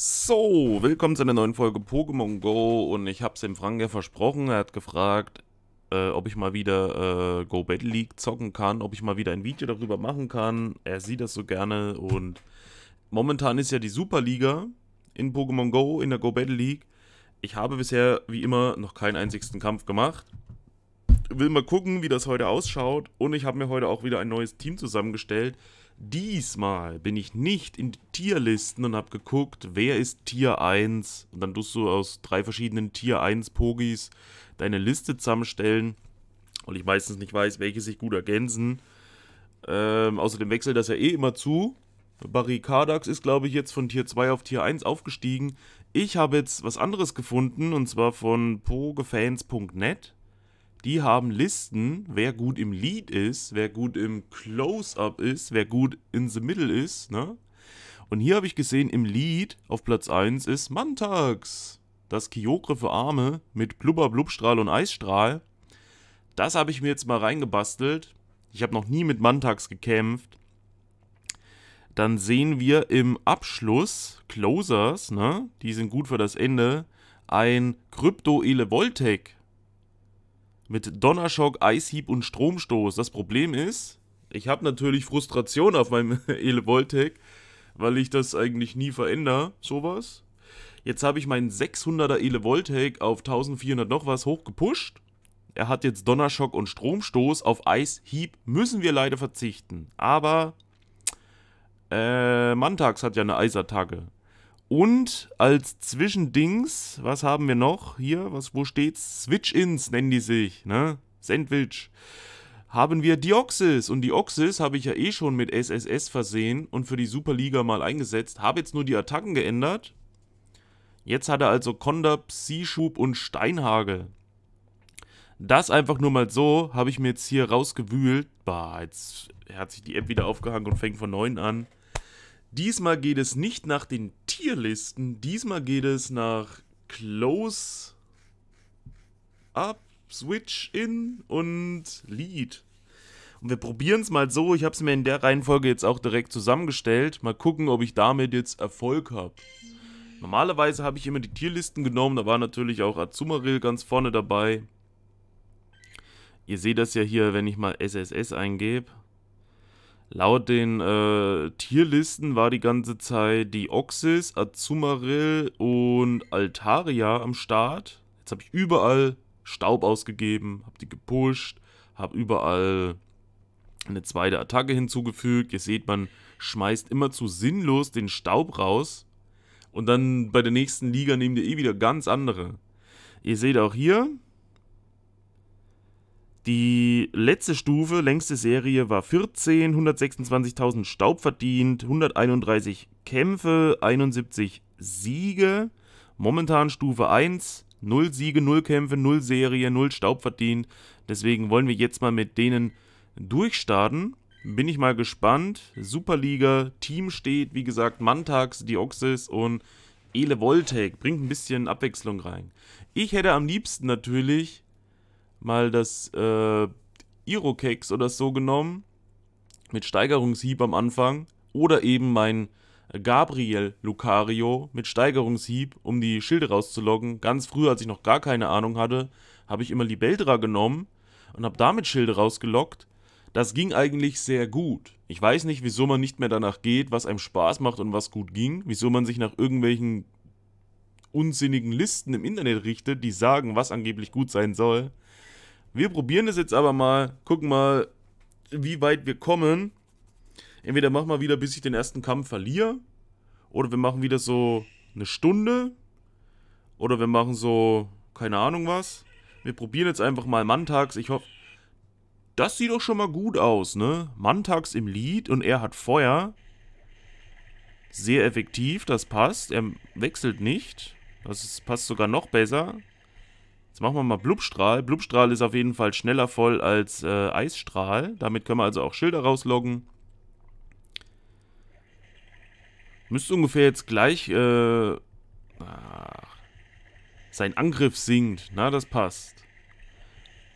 So, willkommen zu einer neuen Folge Pokémon Go und ich habe es dem Frank ja versprochen, er hat gefragt, äh, ob ich mal wieder äh, Go Battle League zocken kann, ob ich mal wieder ein Video darüber machen kann, er sieht das so gerne und momentan ist ja die Superliga in Pokémon Go, in der Go Battle League. Ich habe bisher, wie immer, noch keinen einzigsten Kampf gemacht. Will mal gucken, wie das heute ausschaut und ich habe mir heute auch wieder ein neues Team zusammengestellt. Diesmal bin ich nicht in die Tierlisten und habe geguckt, wer ist Tier 1. Und dann tust du aus drei verschiedenen Tier 1 Pogis deine Liste zusammenstellen. Und ich meistens nicht weiß, welche sich gut ergänzen. Ähm, außerdem wechselt das ja eh immer zu. Barrikadax ist, glaube ich, jetzt von Tier 2 auf Tier 1 aufgestiegen. Ich habe jetzt was anderes gefunden und zwar von pogefans.net. Die haben Listen, wer gut im Lead ist, wer gut im Close-Up ist, wer gut in the Middle ist, ne? Und hier habe ich gesehen, im Lead auf Platz 1 ist Mantax. Das Kyogre für Arme mit Blubber, Blubstrahl und Eisstrahl. Das habe ich mir jetzt mal reingebastelt. Ich habe noch nie mit Mantax gekämpft. Dann sehen wir im Abschluss Closers, ne? Die sind gut für das Ende. Ein Crypto Elevoltec mit Donnerschock, Eishieb und Stromstoß. Das Problem ist, ich habe natürlich Frustration auf meinem Elevoltec, weil ich das eigentlich nie verändere, sowas. Jetzt habe ich meinen 600er Elevoltec auf 1400 noch was hochgepusht. Er hat jetzt Donnerschock und Stromstoß. Auf Eishieb müssen wir leider verzichten. Aber äh, Mantags hat ja eine Eisattacke. Und als Zwischendings, was haben wir noch hier? Was, wo steht's? Switch-Ins nennen die sich, ne? Sandwich. Haben wir Dioxys und Dioxys habe ich ja eh schon mit SSS versehen und für die Superliga mal eingesetzt. Habe jetzt nur die Attacken geändert. Jetzt hat er also Konda, Psi-Schub und Steinhagel. Das einfach nur mal so habe ich mir jetzt hier rausgewühlt. Bah, jetzt hat sich die App wieder aufgehangen und fängt von neuem an. Diesmal geht es nicht nach den Tierlisten, diesmal geht es nach Close Up, Switch In und Lead. Und wir probieren es mal so. Ich habe es mir in der Reihenfolge jetzt auch direkt zusammengestellt. Mal gucken, ob ich damit jetzt Erfolg habe. Normalerweise habe ich immer die Tierlisten genommen. Da war natürlich auch Azumarill ganz vorne dabei. Ihr seht das ja hier, wenn ich mal SSS eingebe. Laut den äh, Tierlisten war die ganze Zeit die Oxys, Azumarill und Altaria am Start. Jetzt habe ich überall Staub ausgegeben, habe die gepusht, habe überall eine zweite Attacke hinzugefügt. Ihr seht, man schmeißt immer zu sinnlos den Staub raus. Und dann bei der nächsten Liga nehmt ihr eh wieder ganz andere. Ihr seht auch hier, die letzte Stufe, längste Serie war 14, 126.000 Staub verdient, 131 Kämpfe, 71 Siege. Momentan Stufe 1, 0 Siege, 0 Kämpfe, 0 Serie, 0 Staub verdient. Deswegen wollen wir jetzt mal mit denen durchstarten. Bin ich mal gespannt. Superliga, Team steht, wie gesagt, Mantax, Dioxis und Ele Voltec. Bringt ein bisschen Abwechslung rein. Ich hätte am liebsten natürlich mal das äh, Irokex oder so genommen, mit Steigerungshieb am Anfang, oder eben mein Gabriel Lucario mit Steigerungshieb, um die Schilde rauszulocken. Ganz früh, als ich noch gar keine Ahnung hatte, habe ich immer Libeldra genommen und habe damit Schilde rausgelockt. Das ging eigentlich sehr gut. Ich weiß nicht, wieso man nicht mehr danach geht, was einem Spaß macht und was gut ging, wieso man sich nach irgendwelchen unsinnigen Listen im Internet richtet, die sagen, was angeblich gut sein soll. Wir probieren es jetzt aber mal, gucken mal, wie weit wir kommen. Entweder machen wir wieder, bis ich den ersten Kampf verliere. Oder wir machen wieder so eine Stunde. Oder wir machen so, keine Ahnung was. Wir probieren jetzt einfach mal Mantags. Ich hoffe, das sieht doch schon mal gut aus, ne? Mantags im Lied und er hat Feuer. Sehr effektiv, das passt. Er wechselt nicht. Das passt sogar noch besser. Jetzt machen wir mal Blubstrahl. Blubstrahl ist auf jeden Fall schneller voll als äh, Eisstrahl. Damit können wir also auch Schilder rausloggen. Müsste ungefähr jetzt gleich... Äh, sein Angriff sinkt. Na, das passt.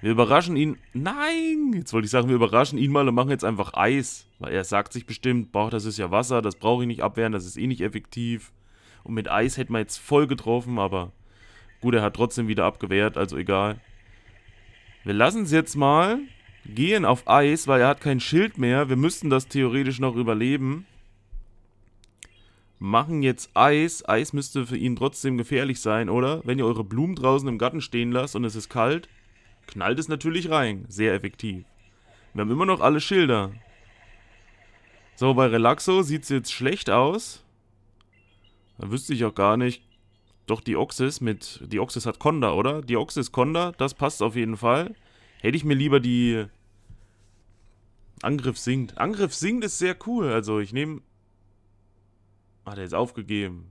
Wir überraschen ihn... Nein! Jetzt wollte ich sagen, wir überraschen ihn mal und machen jetzt einfach Eis. Weil er sagt sich bestimmt, boah, das ist ja Wasser, das brauche ich nicht abwehren, das ist eh nicht effektiv. Und mit Eis hätten wir jetzt voll getroffen, aber... Gut, er hat trotzdem wieder abgewehrt, also egal. Wir lassen es jetzt mal. Gehen auf Eis, weil er hat kein Schild mehr. Wir müssten das theoretisch noch überleben. Machen jetzt Eis. Eis müsste für ihn trotzdem gefährlich sein, oder? Wenn ihr eure Blumen draußen im Garten stehen lasst und es ist kalt, knallt es natürlich rein. Sehr effektiv. Wir haben immer noch alle Schilder. So, bei Relaxo sieht es jetzt schlecht aus. Da wüsste ich auch gar nicht. Doch die Oxys mit. Die Oxys hat Conda, oder? Die Oxys Conda, das passt auf jeden Fall. Hätte ich mir lieber die. Angriff sinkt. Angriff sinkt ist sehr cool. Also ich nehme. Ah, der ist aufgegeben.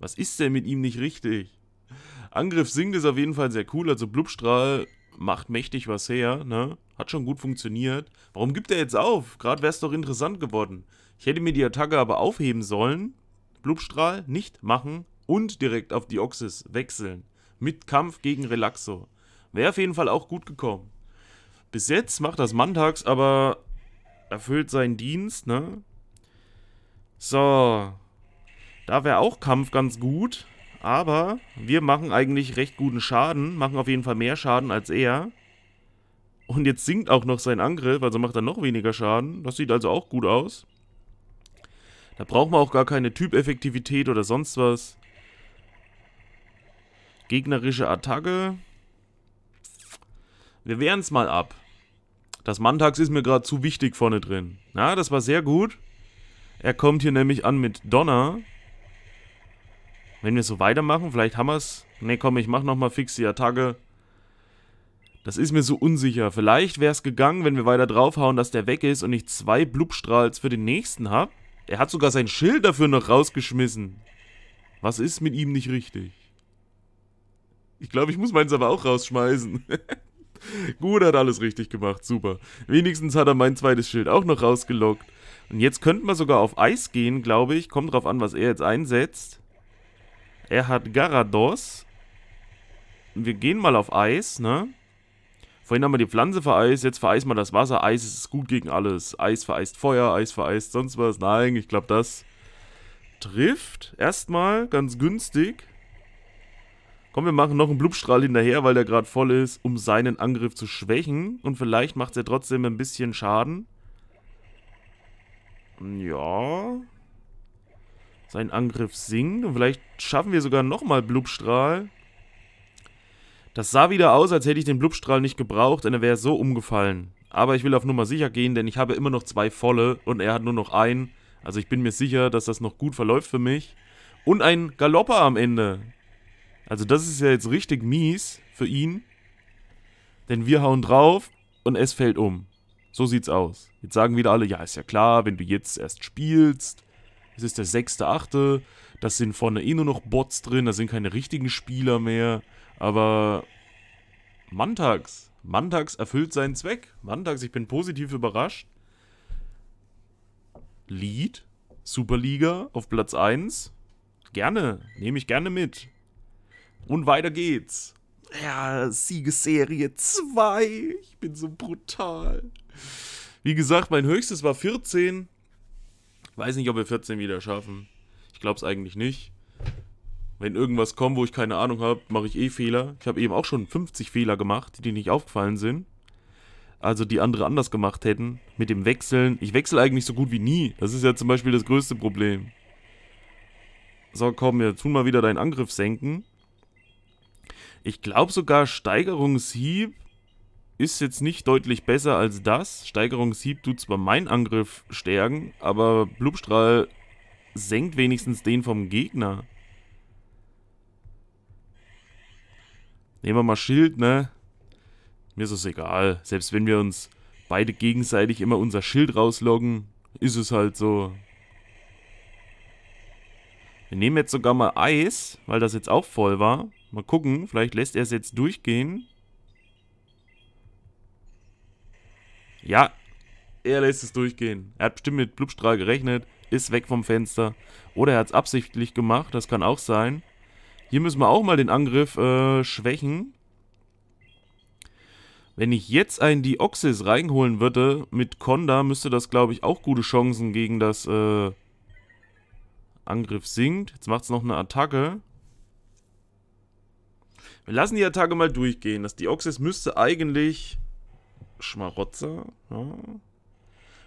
Was ist denn mit ihm nicht richtig? Angriff sinkt ist auf jeden Fall sehr cool. Also Blubstrahl macht mächtig was her, ne? Hat schon gut funktioniert. Warum gibt er jetzt auf? Gerade wäre es doch interessant geworden. Ich hätte mir die Attacke aber aufheben sollen. Blubstrahl nicht machen und direkt auf Dioxys wechseln. Mit Kampf gegen Relaxo. Wäre auf jeden Fall auch gut gekommen. Bis jetzt macht das Mantax aber erfüllt seinen Dienst, ne? So. Da wäre auch Kampf ganz gut. Aber wir machen eigentlich recht guten Schaden. Machen auf jeden Fall mehr Schaden als er. Und jetzt sinkt auch noch sein Angriff, also macht er noch weniger Schaden. Das sieht also auch gut aus. Da braucht man auch gar keine Typeffektivität oder sonst was. Gegnerische Attacke. Wir wehren es mal ab. Das Mantax ist mir gerade zu wichtig vorne drin. Na, das war sehr gut. Er kommt hier nämlich an mit Donner. Wenn wir so weitermachen, vielleicht haben wir es. Ne, komm, ich mach nochmal fix die Attacke. Das ist mir so unsicher. Vielleicht wäre es gegangen, wenn wir weiter draufhauen, dass der weg ist und ich zwei Blubstrahls für den nächsten habe. Er hat sogar sein Schild dafür noch rausgeschmissen. Was ist mit ihm nicht richtig? Ich glaube, ich muss meins aber auch rausschmeißen. Gut, er hat alles richtig gemacht, super. Wenigstens hat er mein zweites Schild auch noch rausgelockt. Und jetzt könnten wir sogar auf Eis gehen, glaube ich. Kommt drauf an, was er jetzt einsetzt. Er hat Garados. Wir gehen mal auf Eis, ne? Vorhin haben wir die Pflanze vereist, jetzt vereist man das Wasser. Eis ist gut gegen alles. Eis vereist Feuer, Eis vereist sonst was. Nein, ich glaube, das trifft erstmal ganz günstig. Komm, wir machen noch einen Blubstrahl hinterher, weil der gerade voll ist, um seinen Angriff zu schwächen. Und vielleicht macht er trotzdem ein bisschen Schaden. Ja. Sein Angriff sinkt. Und vielleicht schaffen wir sogar nochmal Blubstrahl. Das sah wieder aus, als hätte ich den Blubstrahl nicht gebraucht denn er wäre so umgefallen. Aber ich will auf Nummer sicher gehen, denn ich habe immer noch zwei volle und er hat nur noch einen. Also ich bin mir sicher, dass das noch gut verläuft für mich. Und ein Galopper am Ende. Also das ist ja jetzt richtig mies für ihn. Denn wir hauen drauf und es fällt um. So sieht's aus. Jetzt sagen wieder alle, ja, ist ja klar, wenn du jetzt erst spielst. Es ist der 6.8. Das sind vorne eh nur noch Bots drin, da sind keine richtigen Spieler mehr. Aber Montags, Montags erfüllt seinen Zweck. Montags, ich bin positiv überrascht. Lead, Superliga auf Platz 1. Gerne, nehme ich gerne mit. Und weiter geht's. Ja, Siegesserie 2. Ich bin so brutal. Wie gesagt, mein höchstes war 14. Weiß nicht, ob wir 14 wieder schaffen. Ich glaube es eigentlich nicht. Wenn irgendwas kommt, wo ich keine Ahnung habe, mache ich eh Fehler. Ich habe eben auch schon 50 Fehler gemacht, die nicht aufgefallen sind. Also die andere anders gemacht hätten. Mit dem Wechseln. Ich wechsle eigentlich so gut wie nie. Das ist ja zum Beispiel das größte Problem. So, komm, jetzt tun mal wieder deinen Angriff senken. Ich glaube sogar Steigerungshieb ist jetzt nicht deutlich besser als das. Steigerungshieb tut zwar meinen Angriff stärken, aber Blubstrahl senkt wenigstens den vom Gegner. Nehmen wir mal Schild, ne? Mir ist es egal. Selbst wenn wir uns beide gegenseitig immer unser Schild rausloggen, ist es halt so. Wir nehmen jetzt sogar mal Eis, weil das jetzt auch voll war. Mal gucken, vielleicht lässt er es jetzt durchgehen. Ja, er lässt es durchgehen. Er hat bestimmt mit Blubstrahl gerechnet, ist weg vom Fenster. Oder er hat es absichtlich gemacht, das kann auch sein. Hier müssen wir auch mal den Angriff äh, schwächen. Wenn ich jetzt einen Deoxys reinholen würde mit Konda, müsste das, glaube ich, auch gute Chancen gegen das äh, Angriff sinkt. Jetzt macht es noch eine Attacke. Wir lassen die Attacke mal durchgehen. Das Deoxys müsste eigentlich... Schmarotzer. Ja.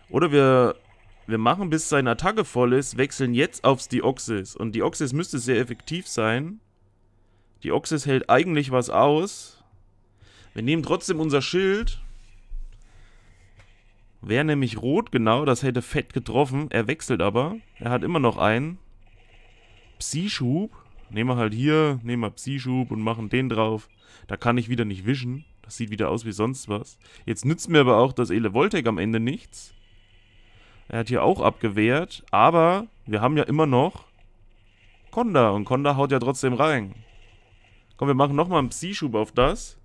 Oder wir, wir machen, bis seine Attacke voll ist, wechseln jetzt aufs Deoxys. Und Deoxys müsste sehr effektiv sein. Die Ochsis hält eigentlich was aus. Wir nehmen trotzdem unser Schild. Wäre nämlich rot, genau. Das hätte fett getroffen. Er wechselt aber. Er hat immer noch einen. Psi-Schub. Nehmen wir halt hier, nehmen wir Psi-Schub und machen den drauf. Da kann ich wieder nicht wischen. Das sieht wieder aus wie sonst was. Jetzt nützt mir aber auch das Elevoltec am Ende nichts. Er hat hier auch abgewehrt. Aber wir haben ja immer noch Konda. Und Konda haut ja trotzdem rein. Komm, wir machen nochmal einen Psi-Schub auf das.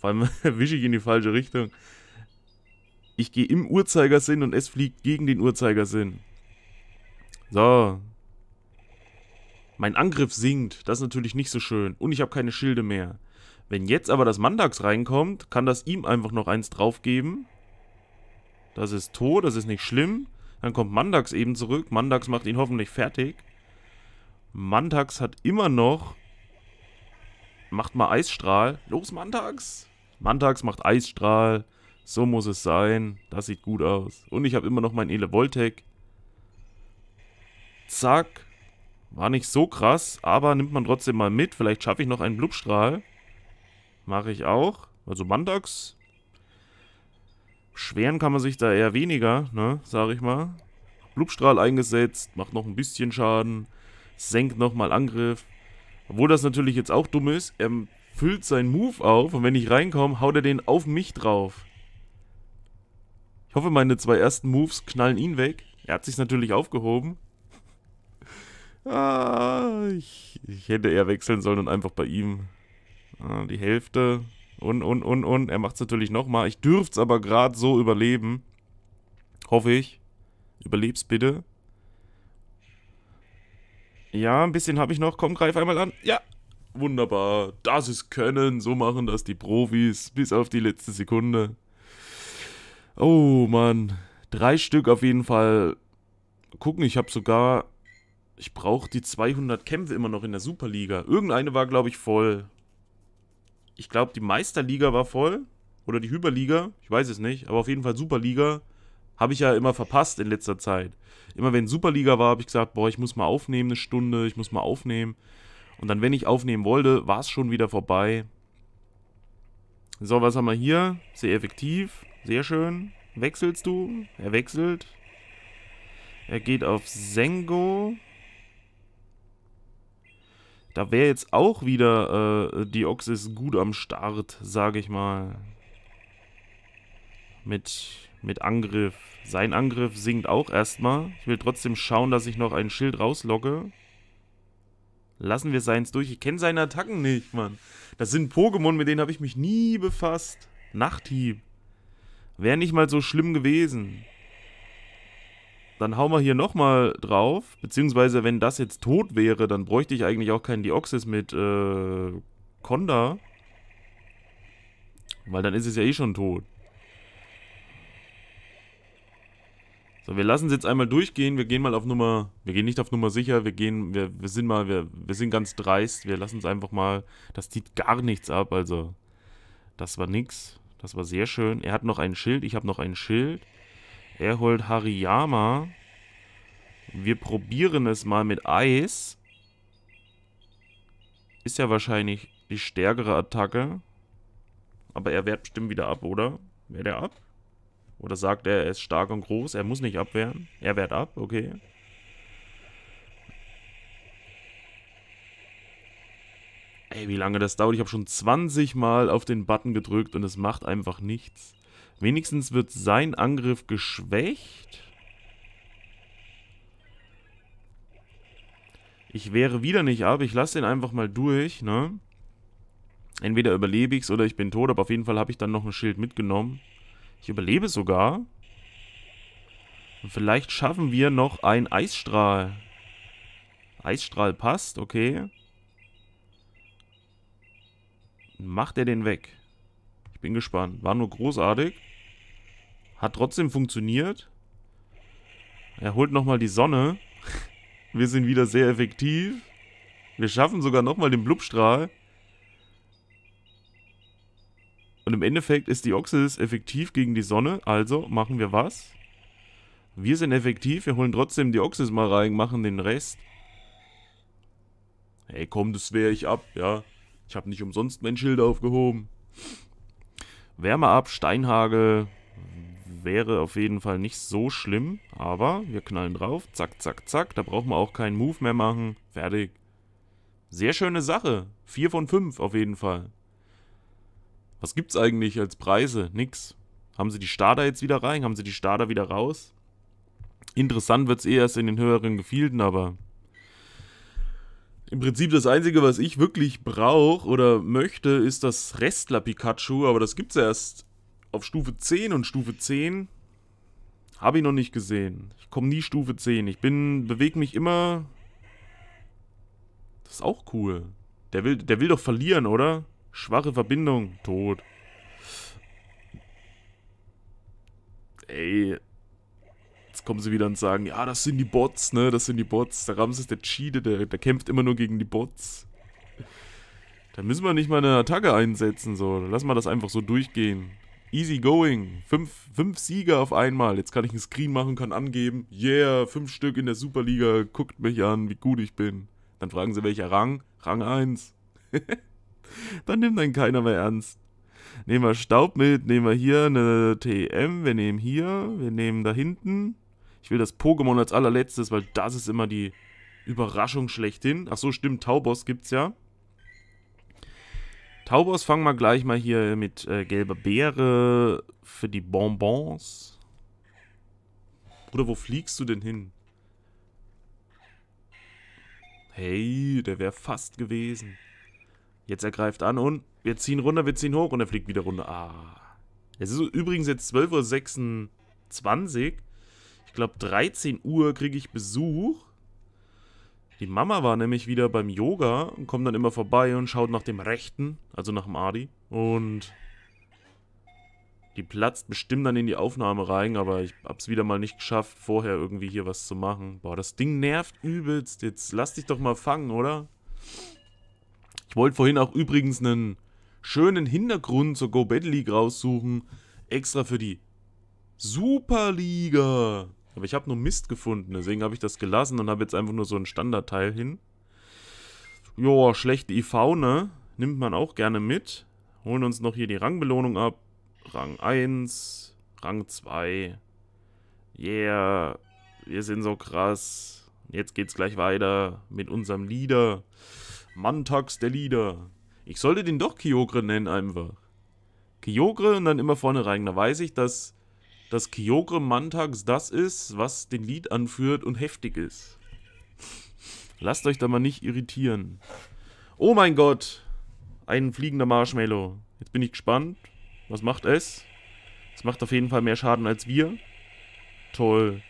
Vor allem wische ich in die falsche Richtung. Ich gehe im Uhrzeigersinn und es fliegt gegen den Uhrzeigersinn. So. Mein Angriff sinkt. Das ist natürlich nicht so schön. Und ich habe keine Schilde mehr. Wenn jetzt aber das Mandax reinkommt, kann das ihm einfach noch eins draufgeben. Das ist tot, das ist nicht schlimm. Dann kommt Mandax eben zurück. Mandax macht ihn hoffentlich fertig. Mandax hat immer noch macht mal Eisstrahl. Los, Mantax! Mantax macht Eisstrahl. So muss es sein. Das sieht gut aus. Und ich habe immer noch mein Elevoltec. Zack. War nicht so krass, aber nimmt man trotzdem mal mit. Vielleicht schaffe ich noch einen Blubstrahl. Mache ich auch. Also Mandax. Schweren kann man sich da eher weniger, ne? Sag ich mal. Blubstrahl eingesetzt. Macht noch ein bisschen Schaden. Senkt nochmal Angriff. Obwohl das natürlich jetzt auch dumm ist, er füllt seinen Move auf und wenn ich reinkomme, haut er den auf mich drauf. Ich hoffe, meine zwei ersten Moves knallen ihn weg. Er hat sich natürlich aufgehoben. ah, ich, ich, hätte eher wechseln sollen und einfach bei ihm ah, die Hälfte. Und, und, und, und. Er macht es natürlich nochmal. Ich dürfte es aber gerade so überleben. Hoffe ich. Überlebst bitte. Ja, ein bisschen habe ich noch. Komm, greif einmal an. Ja, wunderbar. Das ist Können. So machen das die Profis. Bis auf die letzte Sekunde. Oh, Mann. Drei Stück auf jeden Fall. Gucken, ich habe sogar... Ich brauche die 200 Kämpfe immer noch in der Superliga. Irgendeine war, glaube ich, voll. Ich glaube, die Meisterliga war voll. Oder die Hyperliga. Ich weiß es nicht. Aber auf jeden Fall Superliga. Habe ich ja immer verpasst in letzter Zeit. Immer wenn Superliga war, habe ich gesagt, boah, ich muss mal aufnehmen eine Stunde, ich muss mal aufnehmen. Und dann, wenn ich aufnehmen wollte, war es schon wieder vorbei. So, was haben wir hier? Sehr effektiv, sehr schön. Wechselst du? Er wechselt. Er geht auf Sengo. Da wäre jetzt auch wieder äh, die Ox ist gut am Start, sage ich mal. Mit mit Angriff. Sein Angriff sinkt auch erstmal. Ich will trotzdem schauen, dass ich noch ein Schild rauslocke. Lassen wir seins durch. Ich kenne seine Attacken nicht, Mann. Das sind Pokémon, mit denen habe ich mich nie befasst. Nachthieb. Wäre nicht mal so schlimm gewesen. Dann hauen wir hier nochmal drauf. Beziehungsweise, wenn das jetzt tot wäre, dann bräuchte ich eigentlich auch keinen Dioxys mit äh, Konda. Weil dann ist es ja eh schon tot. So, wir lassen es jetzt einmal durchgehen. Wir gehen mal auf Nummer, wir gehen nicht auf Nummer sicher, wir gehen, wir, wir sind mal, wir, wir sind ganz dreist, wir lassen es einfach mal, das zieht gar nichts ab, also das war nix. Das war sehr schön. Er hat noch ein Schild, ich habe noch ein Schild. Er holt Hariyama. Wir probieren es mal mit Eis. Ist ja wahrscheinlich die stärkere Attacke. Aber er wehrt bestimmt wieder ab, oder? Wehrt er ab? Oder sagt er, er ist stark und groß, er muss nicht abwehren. Er wehrt ab, okay. Ey, wie lange das dauert. Ich habe schon 20 Mal auf den Button gedrückt und es macht einfach nichts. Wenigstens wird sein Angriff geschwächt. Ich wehre wieder nicht ab. Ich lasse den einfach mal durch, ne? Entweder überlebe ich's oder ich bin tot, aber auf jeden Fall habe ich dann noch ein Schild mitgenommen. Ich überlebe sogar. vielleicht schaffen wir noch einen Eisstrahl. Eisstrahl passt, okay. Macht er den weg? Ich bin gespannt. War nur großartig. Hat trotzdem funktioniert. Er holt nochmal die Sonne. Wir sind wieder sehr effektiv. Wir schaffen sogar nochmal den Blubstrahl. Und im Endeffekt ist die Oxys effektiv gegen die Sonne, also machen wir was? Wir sind effektiv, wir holen trotzdem die Oxys mal rein, machen den Rest. Hey, komm, das wehre ich ab, ja. Ich habe nicht umsonst mein Schild aufgehoben. Wärme ab, Steinhagel wäre auf jeden Fall nicht so schlimm, aber wir knallen drauf, zack, zack, zack, da brauchen wir auch keinen Move mehr machen, fertig. Sehr schöne Sache, 4 von 5 auf jeden Fall. Was gibt's eigentlich als Preise? Nix. Haben sie die Starter jetzt wieder rein? Haben sie die Starter wieder raus? Interessant wird es eh erst in den höheren Gefilden, aber im Prinzip das Einzige, was ich wirklich brauche oder möchte, ist das Restler-Pikachu, aber das gibt gibt's erst auf Stufe 10 und Stufe 10 habe ich noch nicht gesehen. Ich komme nie Stufe 10. Ich bin, bewege mich immer... Das ist auch cool. Der will, der will doch verlieren, oder? Schwache Verbindung. Tot. Ey. Jetzt kommen sie wieder und sagen, ja, das sind die Bots, ne? Das sind die Bots. Der Ramses, der Cheater, der, der kämpft immer nur gegen die Bots. Da müssen wir nicht mal eine Attacke einsetzen, so. Lass mal das einfach so durchgehen. Easy going. Fünf, fünf Sieger auf einmal. Jetzt kann ich einen Screen machen, kann angeben. Yeah, fünf Stück in der Superliga. Guckt mich an, wie gut ich bin. Dann fragen sie, welcher Rang? Rang 1. Dann nimmt dann keiner mehr ernst. Nehmen wir Staub mit, nehmen wir hier eine TM, wir nehmen hier, wir nehmen da hinten. Ich will das Pokémon als allerletztes, weil das ist immer die Überraschung schlechthin. Ach so, stimmt, Taubos gibt's ja. Taubos fangen wir gleich mal hier mit äh, gelber Beere für die Bonbons. Bruder, wo fliegst du denn hin? Hey, der wäre fast gewesen. Jetzt er an und wir ziehen runter, wir ziehen hoch und er fliegt wieder runter. Ah. Es ist übrigens jetzt 12.26 Uhr. Ich glaube 13 Uhr kriege ich Besuch. Die Mama war nämlich wieder beim Yoga und kommt dann immer vorbei und schaut nach dem Rechten, also nach dem Adi. Und die platzt bestimmt dann in die Aufnahme rein, aber ich habe es wieder mal nicht geschafft, vorher irgendwie hier was zu machen. Boah, das Ding nervt übelst. Jetzt lass dich doch mal fangen, oder? Ich wollte vorhin auch übrigens einen schönen Hintergrund zur Go Battle League raussuchen. Extra für die Superliga. Aber ich habe nur Mist gefunden, deswegen habe ich das gelassen und habe jetzt einfach nur so einen Standardteil hin. Joa, schlechte IV, ne? Nimmt man auch gerne mit. Holen uns noch hier die Rangbelohnung ab. Rang 1, Rang 2. Yeah, wir sind so krass. Jetzt geht's gleich weiter mit unserem Leader. Mantax der Lieder. Ich sollte den doch Kyogre nennen einfach. Kyogre und dann immer vorne rein. Da weiß ich, dass, dass Kyogre Mantax das ist, was den Lied anführt und heftig ist. Lasst euch da mal nicht irritieren. Oh mein Gott. Ein fliegender Marshmallow. Jetzt bin ich gespannt. Was macht es? Es macht auf jeden Fall mehr Schaden als wir. Toll.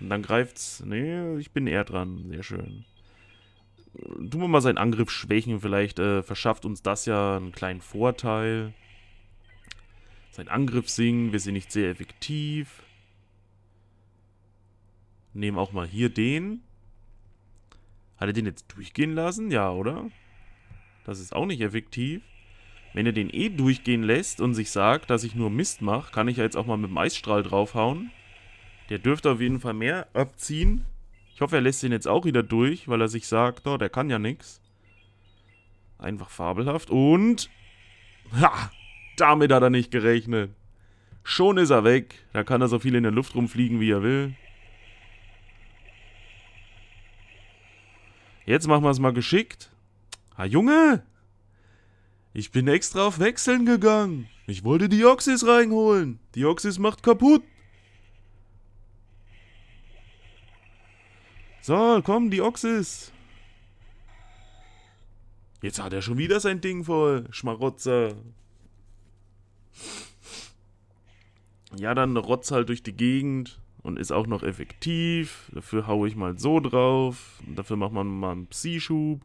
Und dann greift's. Nee, ich bin eher dran. Sehr schön tun wir mal seinen Angriff schwächen. Vielleicht äh, verschafft uns das ja einen kleinen Vorteil. Sein Angriff singen, wir sind nicht sehr effektiv. Nehmen auch mal hier den. Hat er den jetzt durchgehen lassen? Ja, oder? Das ist auch nicht effektiv. Wenn er den eh durchgehen lässt und sich sagt, dass ich nur Mist mache, kann ich ja jetzt auch mal mit dem Eisstrahl draufhauen. Der dürfte auf jeden Fall mehr abziehen. Ich hoffe, er lässt ihn jetzt auch wieder durch, weil er sich sagt, oh, der kann ja nichts. Einfach fabelhaft. Und... Ha! Damit hat er nicht gerechnet. Schon ist er weg. Da kann er so viel in der Luft rumfliegen, wie er will. Jetzt machen wir es mal geschickt. Ha, Junge! Ich bin extra auf Wechseln gegangen. Ich wollte Dioxys reinholen. Dioxys macht kaputt. So, komm, die Ochsis. Jetzt hat er schon wieder sein Ding voll. Schmarotzer. Ja, dann rotzt halt durch die Gegend und ist auch noch effektiv. Dafür haue ich mal so drauf. Und dafür macht man mal einen psy schub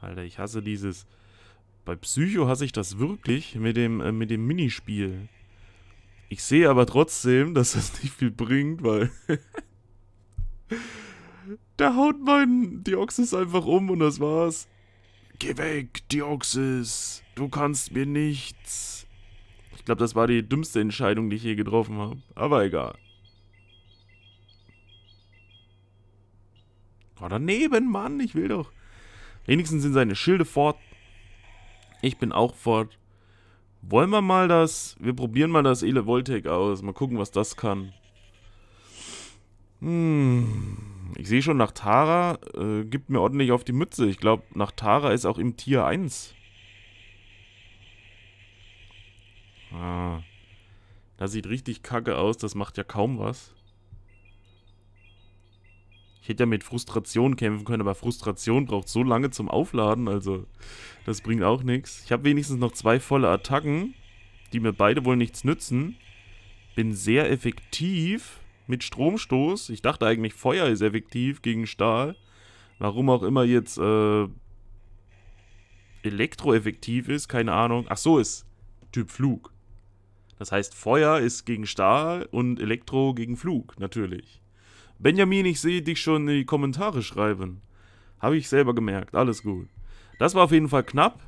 Alter, ich hasse dieses... Bei Psycho hasse ich das wirklich mit dem, äh, mit dem Minispiel. Ich sehe aber trotzdem, dass das nicht viel bringt, weil... Der haut meinen Dioxys einfach um und das war's. Geh weg, Dioxys. Du kannst mir nichts. Ich glaube, das war die dümmste Entscheidung, die ich je getroffen habe. Aber egal. Oh, daneben, Mann. Ich will doch... Wenigstens sind seine Schilde fort. Ich bin auch fort. Wollen wir mal das, wir probieren mal das Elevoltec aus, mal gucken, was das kann. Hm, ich sehe schon, nach Tara äh, gibt mir ordentlich auf die Mütze. Ich glaube, nach Tara ist auch im Tier 1. Ah, das sieht richtig kacke aus, das macht ja kaum was. Ich hätte ja mit Frustration kämpfen können, aber Frustration braucht so lange zum Aufladen, also das bringt auch nichts. Ich habe wenigstens noch zwei volle Attacken, die mir beide wohl nichts nützen. Bin sehr effektiv mit Stromstoß. Ich dachte eigentlich, Feuer ist effektiv gegen Stahl. Warum auch immer jetzt äh, elektroeffektiv ist, keine Ahnung. Ach so, ist Typ Flug. Das heißt, Feuer ist gegen Stahl und Elektro gegen Flug, natürlich. Benjamin, ich sehe dich schon in die Kommentare schreiben. Habe ich selber gemerkt, alles gut. Das war auf jeden Fall knapp.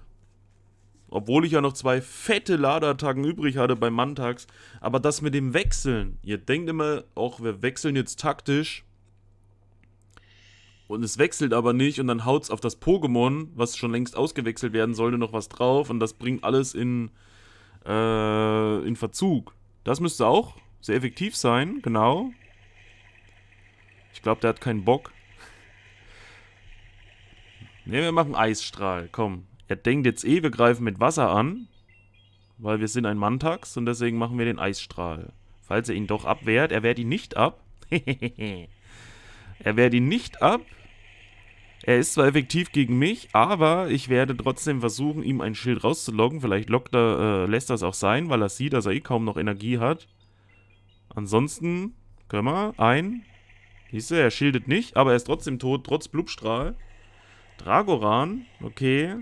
Obwohl ich ja noch zwei fette Ladeattacken übrig hatte bei Mantax. Aber das mit dem Wechseln. Ihr denkt immer, auch wir wechseln jetzt taktisch. Und es wechselt aber nicht und dann haut es auf das Pokémon, was schon längst ausgewechselt werden sollte, noch was drauf. Und das bringt alles in, äh, in Verzug. Das müsste auch sehr effektiv sein, genau. Ich glaube, der hat keinen Bock. Ne, wir machen Eisstrahl. Komm. Er denkt jetzt eh, wir greifen mit Wasser an. Weil wir sind ein Mantax und deswegen machen wir den Eisstrahl. Falls er ihn doch abwehrt. Er wehrt ihn nicht ab. er wehrt ihn nicht ab. Er ist zwar effektiv gegen mich, aber ich werde trotzdem versuchen, ihm ein Schild rauszuloggen. Vielleicht lockt er, äh, lässt das auch sein, weil er sieht, dass er eh kaum noch Energie hat. Ansonsten können wir ein, Siehst du, er schildet nicht, aber er ist trotzdem tot, trotz Blubstrahl. Dragoran, okay.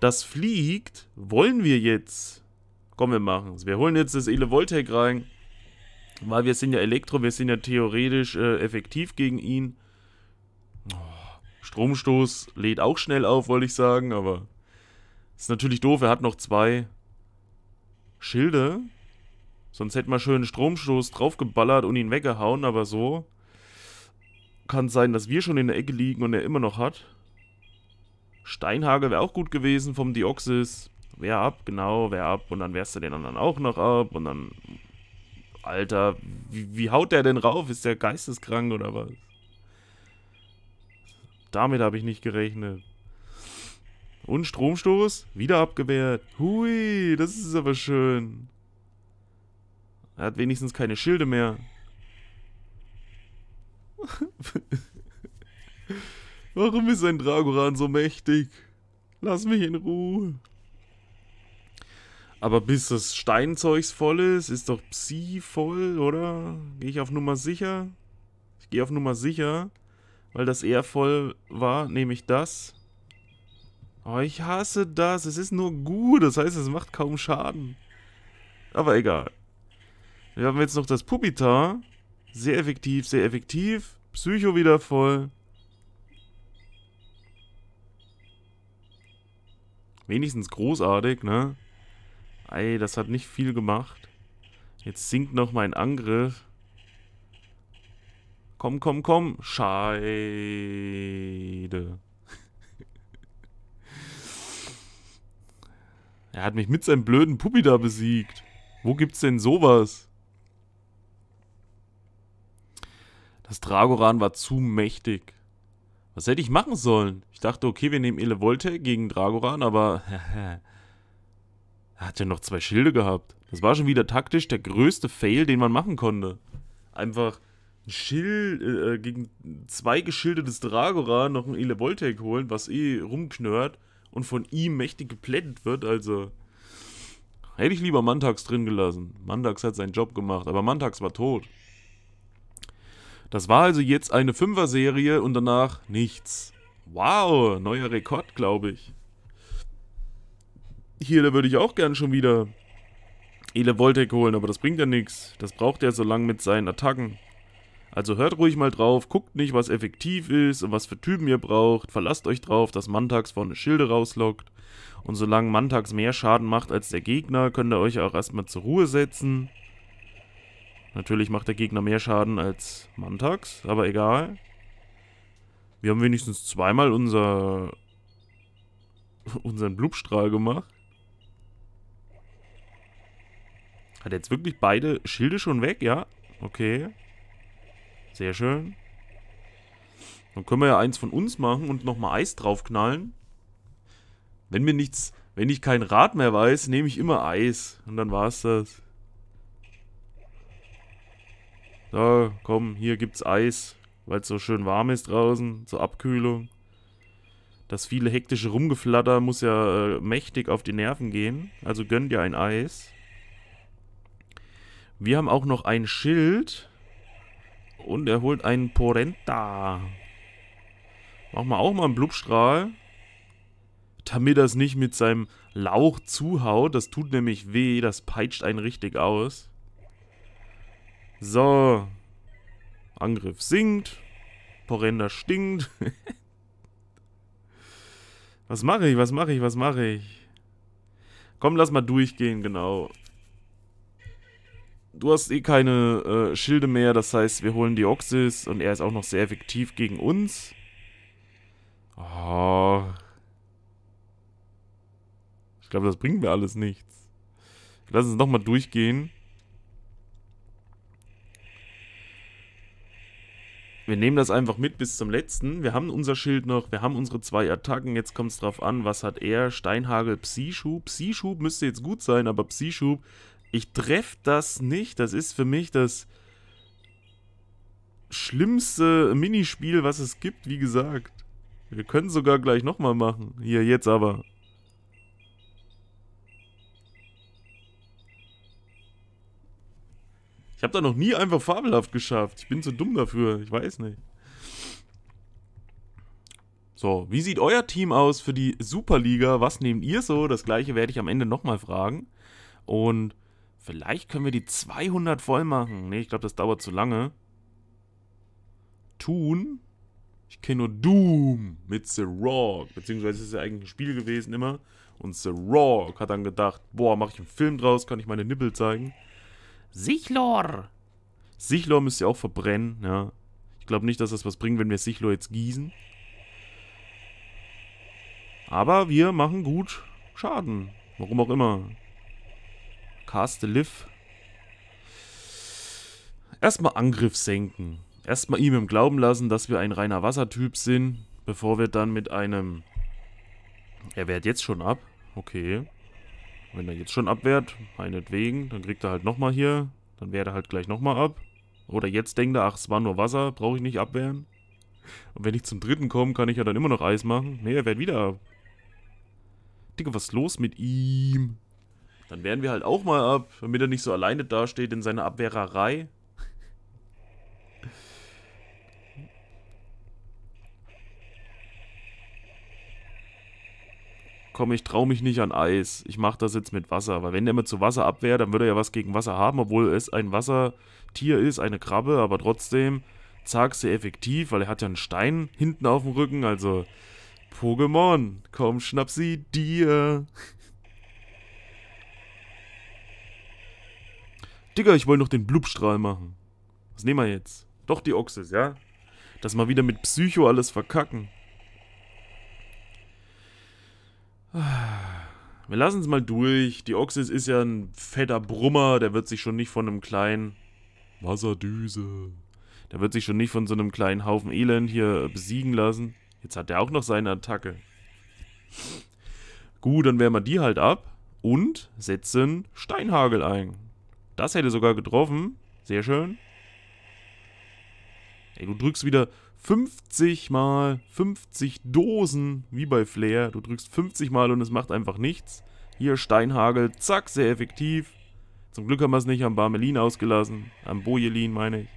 Das fliegt. Wollen wir jetzt? Komm, wir machen es. Wir holen jetzt das Elevoltec rein. Weil wir sind ja Elektro, wir sind ja theoretisch äh, effektiv gegen ihn. Oh, Stromstoß lädt auch schnell auf, wollte ich sagen, aber ist natürlich doof. Er hat noch zwei Schilde. Sonst hätte man schön einen Stromstoß draufgeballert und ihn weggehauen, aber so kann sein, dass wir schon in der Ecke liegen und er immer noch hat. Steinhagel wäre auch gut gewesen vom Deoxys. Wer ab, genau, wer ab. Und dann wärst du den anderen auch noch ab. Und dann... Alter, wie, wie haut der denn rauf? Ist der geisteskrank oder was? Damit habe ich nicht gerechnet. Und Stromstoß? Wieder abgewehrt. Hui, das ist aber schön. Er hat wenigstens keine Schilde mehr. Warum ist ein Dragoran so mächtig? Lass mich in Ruhe. Aber bis das Steinzeugs voll ist, ist doch Psi voll, oder? Gehe ich auf Nummer sicher? Ich gehe auf Nummer sicher, weil das eher voll war, nehme ich das. Oh, ich hasse das. Es ist nur gut, das heißt, es macht kaum Schaden. Aber egal. Wir haben jetzt noch das Pupita. Sehr effektiv, sehr effektiv. Psycho wieder voll. Wenigstens großartig, ne? Ey, das hat nicht viel gemacht. Jetzt sinkt noch mein Angriff. Komm, komm, komm. Scheide. er hat mich mit seinem blöden Puppi da besiegt. Wo gibt's denn sowas? Das Dragoran war zu mächtig. Was hätte ich machen sollen? Ich dachte, okay, wir nehmen Elevolte gegen Dragoran, aber... er hat ja noch zwei Schilde gehabt. Das war schon wieder taktisch der größte Fail, den man machen konnte. Einfach ein Schild äh, äh gegen zwei geschildetes Dragoran noch ein Elevoltec holen, was eh rumknört und von ihm mächtig geplättet wird, also... Hätte ich lieber Mantax drin gelassen. Mantax hat seinen Job gemacht, aber Mantax war tot. Das war also jetzt eine Fünfer-Serie und danach nichts. Wow, neuer Rekord, glaube ich. Hier, da würde ich auch gern schon wieder Ele Voltec holen, aber das bringt ja nichts. Das braucht er so lange mit seinen Attacken. Also hört ruhig mal drauf, guckt nicht, was effektiv ist und was für Typen ihr braucht. Verlasst euch drauf, dass Mantax vorne Schilde rauslockt. Und solange Mantax mehr Schaden macht als der Gegner, könnt ihr euch auch erstmal zur Ruhe setzen. Natürlich macht der Gegner mehr Schaden als Mantax, aber egal. Wir haben wenigstens zweimal unser unseren Blubstrahl gemacht. Hat er jetzt wirklich beide Schilde schon weg? Ja, okay. Sehr schön. Dann können wir ja eins von uns machen und nochmal Eis draufknallen. Wenn mir nichts, wenn ich kein Rad mehr weiß, nehme ich immer Eis. Und dann war es das da komm, hier gibt's Eis, weil es so schön warm ist draußen, zur Abkühlung. Das viele hektische Rumgeflatter muss ja äh, mächtig auf die Nerven gehen, also gönn dir ein Eis. Wir haben auch noch ein Schild und er holt einen Porenta. Machen wir auch mal einen Blubstrahl, damit das nicht mit seinem Lauch zuhaut. Das tut nämlich weh, das peitscht einen richtig aus. So. Angriff sinkt. Porrender stinkt. was mache ich, was mache ich, was mache ich? Komm, lass mal durchgehen, genau. Du hast eh keine äh, Schilde mehr, das heißt, wir holen die Oxys und er ist auch noch sehr effektiv gegen uns. Oh. Ich glaube, das bringt mir alles nichts. Lass uns nochmal durchgehen. Wir nehmen das einfach mit bis zum letzten. Wir haben unser Schild noch, wir haben unsere zwei Attacken. Jetzt kommt es drauf an, was hat er? Steinhagel, Psi-Schub. Psi-Schub müsste jetzt gut sein, aber Psi-Schub, ich treffe das nicht. Das ist für mich das schlimmste Minispiel, was es gibt, wie gesagt. Wir können sogar gleich nochmal machen. Hier, jetzt aber. Ich habe da noch nie einfach fabelhaft geschafft. Ich bin zu dumm dafür. Ich weiß nicht. So, wie sieht euer Team aus für die Superliga? Was nehmt ihr so? Das gleiche werde ich am Ende nochmal fragen. Und vielleicht können wir die 200 voll machen. Ne, ich glaube, das dauert zu lange. Tun. Ich kenne nur Doom mit The Rock. Beziehungsweise ist es ja eigentlich ein Spiel gewesen immer. Und The Rock hat dann gedacht, boah, mache ich einen Film draus, kann ich meine Nippel zeigen. Sichlor! Sichlor müsst ihr auch verbrennen, ja. Ich glaube nicht, dass das was bringt, wenn wir Sichlor jetzt gießen. Aber wir machen gut Schaden. Warum auch immer. Cast Caste Liv. Erstmal Angriff senken. Erstmal ihm im Glauben lassen, dass wir ein reiner Wassertyp sind, Bevor wir dann mit einem... Er wehrt jetzt schon ab. Okay. Wenn er jetzt schon abwehrt, meinetwegen, dann kriegt er halt nochmal hier. Dann wehrt er halt gleich nochmal ab. Oder jetzt denkt er, ach, es war nur Wasser, brauche ich nicht abwehren. Und wenn ich zum dritten komme, kann ich ja dann immer noch Eis machen. Nee, er wehrt wieder ab. Digga, was ist los mit ihm? Dann wehren wir halt auch mal ab, damit er nicht so alleine dasteht in seiner Abwehrerei. komm, ich traue mich nicht an Eis. Ich mache das jetzt mit Wasser. Weil wenn der mit zu Wasser abwehrt, dann würde er ja was gegen Wasser haben, obwohl es ein Wassertier ist, eine Krabbe, aber trotzdem, zack, sehr effektiv, weil er hat ja einen Stein hinten auf dem Rücken, also Pokémon, komm, schnapp sie dir. Digga, ich wollte noch den Blubstrahl machen. Was nehmen wir jetzt? Doch die Ochses, ja? Das mal wieder mit Psycho alles verkacken. Wir lassen es mal durch. Die Oxys ist ja ein fetter Brummer, der wird sich schon nicht von einem kleinen Wasserdüse. Der wird sich schon nicht von so einem kleinen Haufen Elend hier besiegen lassen. Jetzt hat er auch noch seine Attacke. Gut, dann wehren wir die halt ab und setzen Steinhagel ein. Das hätte sogar getroffen. Sehr schön. Ey, du drückst wieder 50 mal 50 Dosen, wie bei Flair. Du drückst 50 mal und es macht einfach nichts. Hier Steinhagel, zack, sehr effektiv. Zum Glück haben wir es nicht am Barmelin ausgelassen. Am Bojelin, meine ich.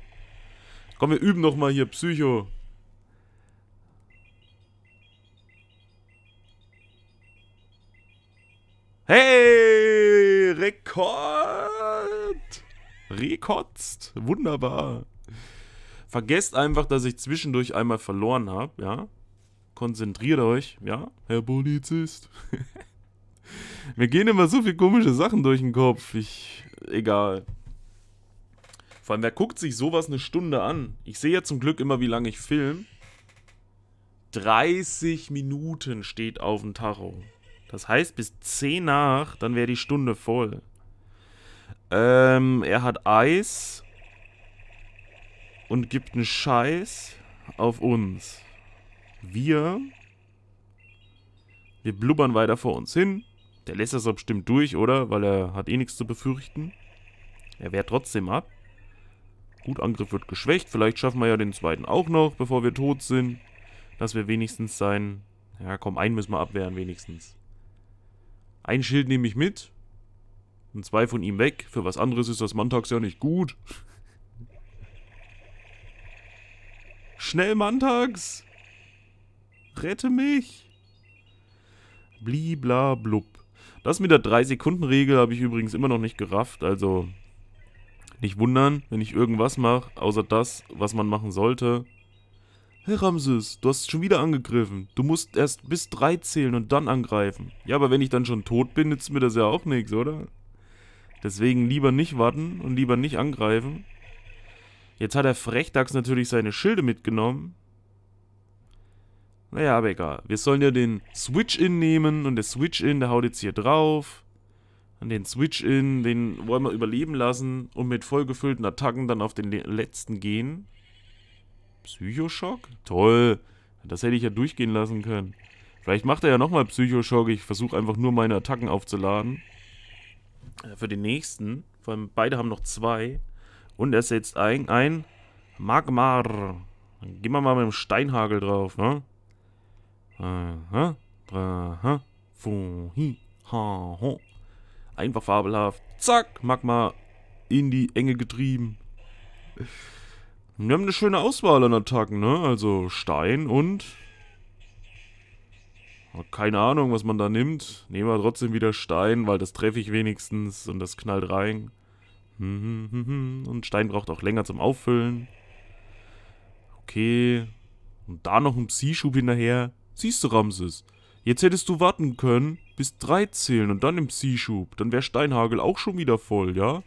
Komm, wir üben nochmal hier Psycho. Hey! Rekord! Rekotzt! Wunderbar! Vergesst einfach, dass ich zwischendurch einmal verloren habe, ja. Konzentriert euch, ja, Herr Polizist. Mir gehen immer so viele komische Sachen durch den Kopf. Ich, egal. Vor allem, wer guckt sich sowas eine Stunde an? Ich sehe ja zum Glück immer, wie lange ich film. 30 Minuten steht auf dem Tacho. Das heißt, bis 10 nach, dann wäre die Stunde voll. Ähm, er hat Eis und gibt einen Scheiß auf uns. Wir. Wir blubbern weiter vor uns hin. Der lässt das doch bestimmt durch, oder? Weil er hat eh nichts zu befürchten. Er wehrt trotzdem ab. Gut, Angriff wird geschwächt. Vielleicht schaffen wir ja den zweiten auch noch, bevor wir tot sind. Dass wir wenigstens sein... Ja, komm, einen müssen wir abwehren wenigstens. Ein Schild nehme ich mit. Und zwei von ihm weg. Für was anderes ist das Montags ja nicht gut. Schnell, Mantax! Rette mich! Blibla blub. Das mit der 3-Sekunden-Regel habe ich übrigens immer noch nicht gerafft, also nicht wundern, wenn ich irgendwas mache, außer das, was man machen sollte. Hey Ramses, du hast schon wieder angegriffen. Du musst erst bis 3 zählen und dann angreifen. Ja, aber wenn ich dann schon tot bin, nützt mir das ja auch nichts, oder? Deswegen lieber nicht warten und lieber nicht angreifen. Jetzt hat der Frechdachs natürlich seine Schilde mitgenommen. Naja, aber egal. Wir sollen ja den Switch-In nehmen und der Switch-In, der haut jetzt hier drauf. Und den Switch-In, den wollen wir überleben lassen und mit vollgefüllten Attacken dann auf den letzten gehen. Psychoschock? Toll. Das hätte ich ja durchgehen lassen können. Vielleicht macht er ja nochmal Psychoschock. Ich versuche einfach nur meine Attacken aufzuladen. Äh, für den nächsten. Vor allem beide haben noch zwei. Und er setzt ein, ein Magmar. Dann gehen wir mal mit dem Steinhagel drauf, ne? Einfach fabelhaft. Zack, Magma in die Enge getrieben. Wir haben eine schöne Auswahl an Attacken, ne? Also Stein und... Keine Ahnung, was man da nimmt. Nehmen wir trotzdem wieder Stein, weil das treffe ich wenigstens und das knallt rein. Hm, hm, hm, und Stein braucht auch länger zum Auffüllen. Okay. Und da noch ein Psi-Schub hinterher. Siehst du, Ramses? Jetzt hättest du warten können, bis drei zählen und dann im Psi-Schub. Dann wäre Steinhagel auch schon wieder voll, ja?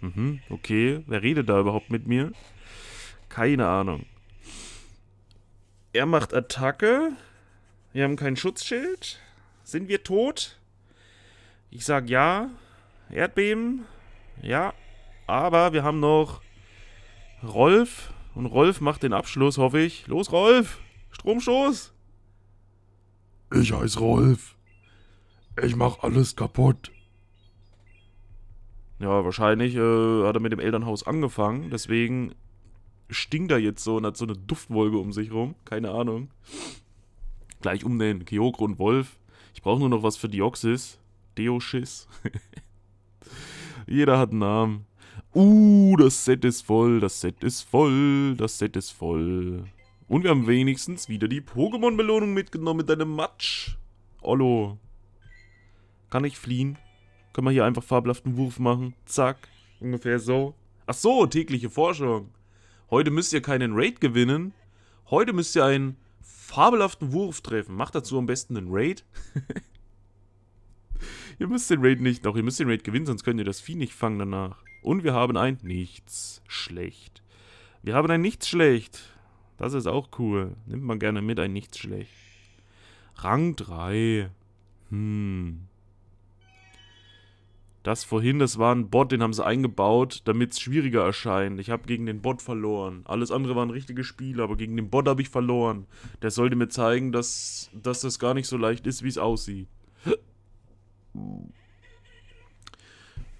Mhm, okay. Wer redet da überhaupt mit mir? Keine Ahnung. Er macht Attacke. Wir haben kein Schutzschild. Sind wir tot? Ich sag ja. Erdbeben. Ja, aber wir haben noch Rolf. Und Rolf macht den Abschluss, hoffe ich. Los, Rolf! Stromstoß! Ich heiße Rolf. Ich mach alles kaputt. Ja, wahrscheinlich äh, hat er mit dem Elternhaus angefangen. Deswegen stinkt er jetzt so und hat so eine Duftwolke um sich rum. Keine Ahnung. Gleich um den Kyogre und Wolf. Ich brauche nur noch was für Dioxys. Deoschis. Jeder hat einen Namen. Uh, das Set ist voll, das Set ist voll, das Set ist voll. Und wir haben wenigstens wieder die Pokémon-Belohnung mitgenommen mit deinem Matsch. Ollo. Kann ich fliehen? Können wir hier einfach fabelhaften Wurf machen? Zack. Ungefähr so. Ach so, tägliche Forschung. Heute müsst ihr keinen Raid gewinnen. Heute müsst ihr einen fabelhaften Wurf treffen. Macht dazu am besten einen Raid. Ihr müsst den Raid nicht, noch, ihr müsst den Raid gewinnen, sonst könnt ihr das Vieh nicht fangen danach. Und wir haben ein Nichts schlecht. Wir haben ein Nichts schlecht. Das ist auch cool. Nimmt man gerne mit, ein Nichts schlecht. Rang 3. Hm. Das vorhin, das war ein Bot, den haben sie eingebaut, damit es schwieriger erscheint. Ich habe gegen den Bot verloren. Alles andere waren richtige Spiele, aber gegen den Bot habe ich verloren. Der sollte mir zeigen, dass, dass das gar nicht so leicht ist, wie es aussieht.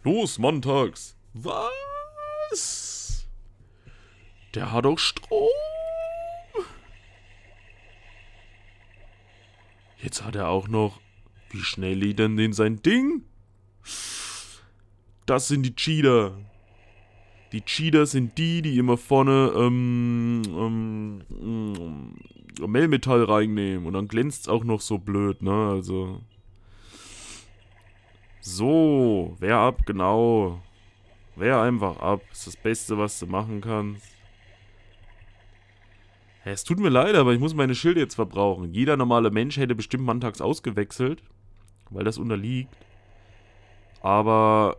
Los, Montags. Was? Der hat doch Strom. Jetzt hat er auch noch... Wie schnell lädt denn den sein Ding? Das sind die Cheater. Die Cheater sind die, die immer vorne ähm, ähm, ähm Melmetall reinnehmen. Und dann glänzt es auch noch so blöd, ne? Also... So, wehr ab, genau. Wehr einfach ab. Ist das Beste, was du machen kannst. Hey, es tut mir leid, aber ich muss meine Schilde jetzt verbrauchen. Jeder normale Mensch hätte bestimmt manntags ausgewechselt, weil das unterliegt. Aber...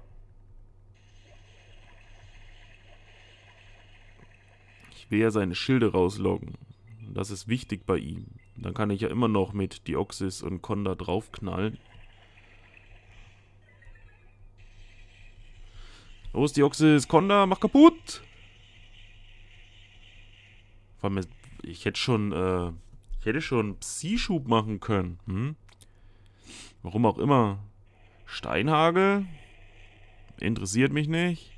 Ich will ja seine Schilde rausloggen. Das ist wichtig bei ihm. Dann kann ich ja immer noch mit Dioxys und Conda draufknallen. Los, die Ochse ist Konda, mach kaputt! Vor allem, ich hätte schon, äh, ich hätte schon Psi-Schub machen können. Hm? Warum auch immer. Steinhagel? Interessiert mich nicht.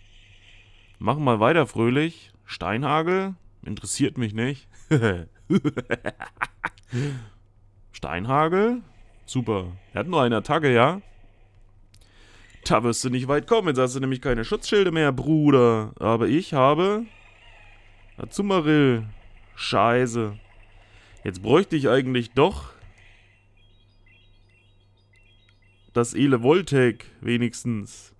Mach mal weiter, fröhlich. Steinhagel? Interessiert mich nicht. Steinhagel? Super. Er hat nur eine Attacke, ja? Da wirst du nicht weit kommen. Jetzt hast du nämlich keine Schutzschilde mehr, Bruder. Aber ich habe... Azumarill. Scheiße. Jetzt bräuchte ich eigentlich doch... Das Ele Voltec wenigstens.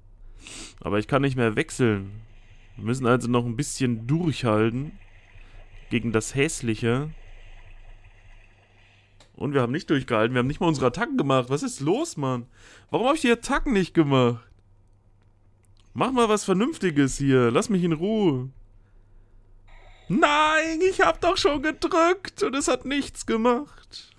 Aber ich kann nicht mehr wechseln. Wir müssen also noch ein bisschen durchhalten. Gegen das Hässliche. Und wir haben nicht durchgehalten. Wir haben nicht mal unsere Attacken gemacht. Was ist los, Mann? Warum habe ich die Attacken nicht gemacht? Mach mal was Vernünftiges hier. Lass mich in Ruhe. Nein, ich habe doch schon gedrückt und es hat nichts gemacht.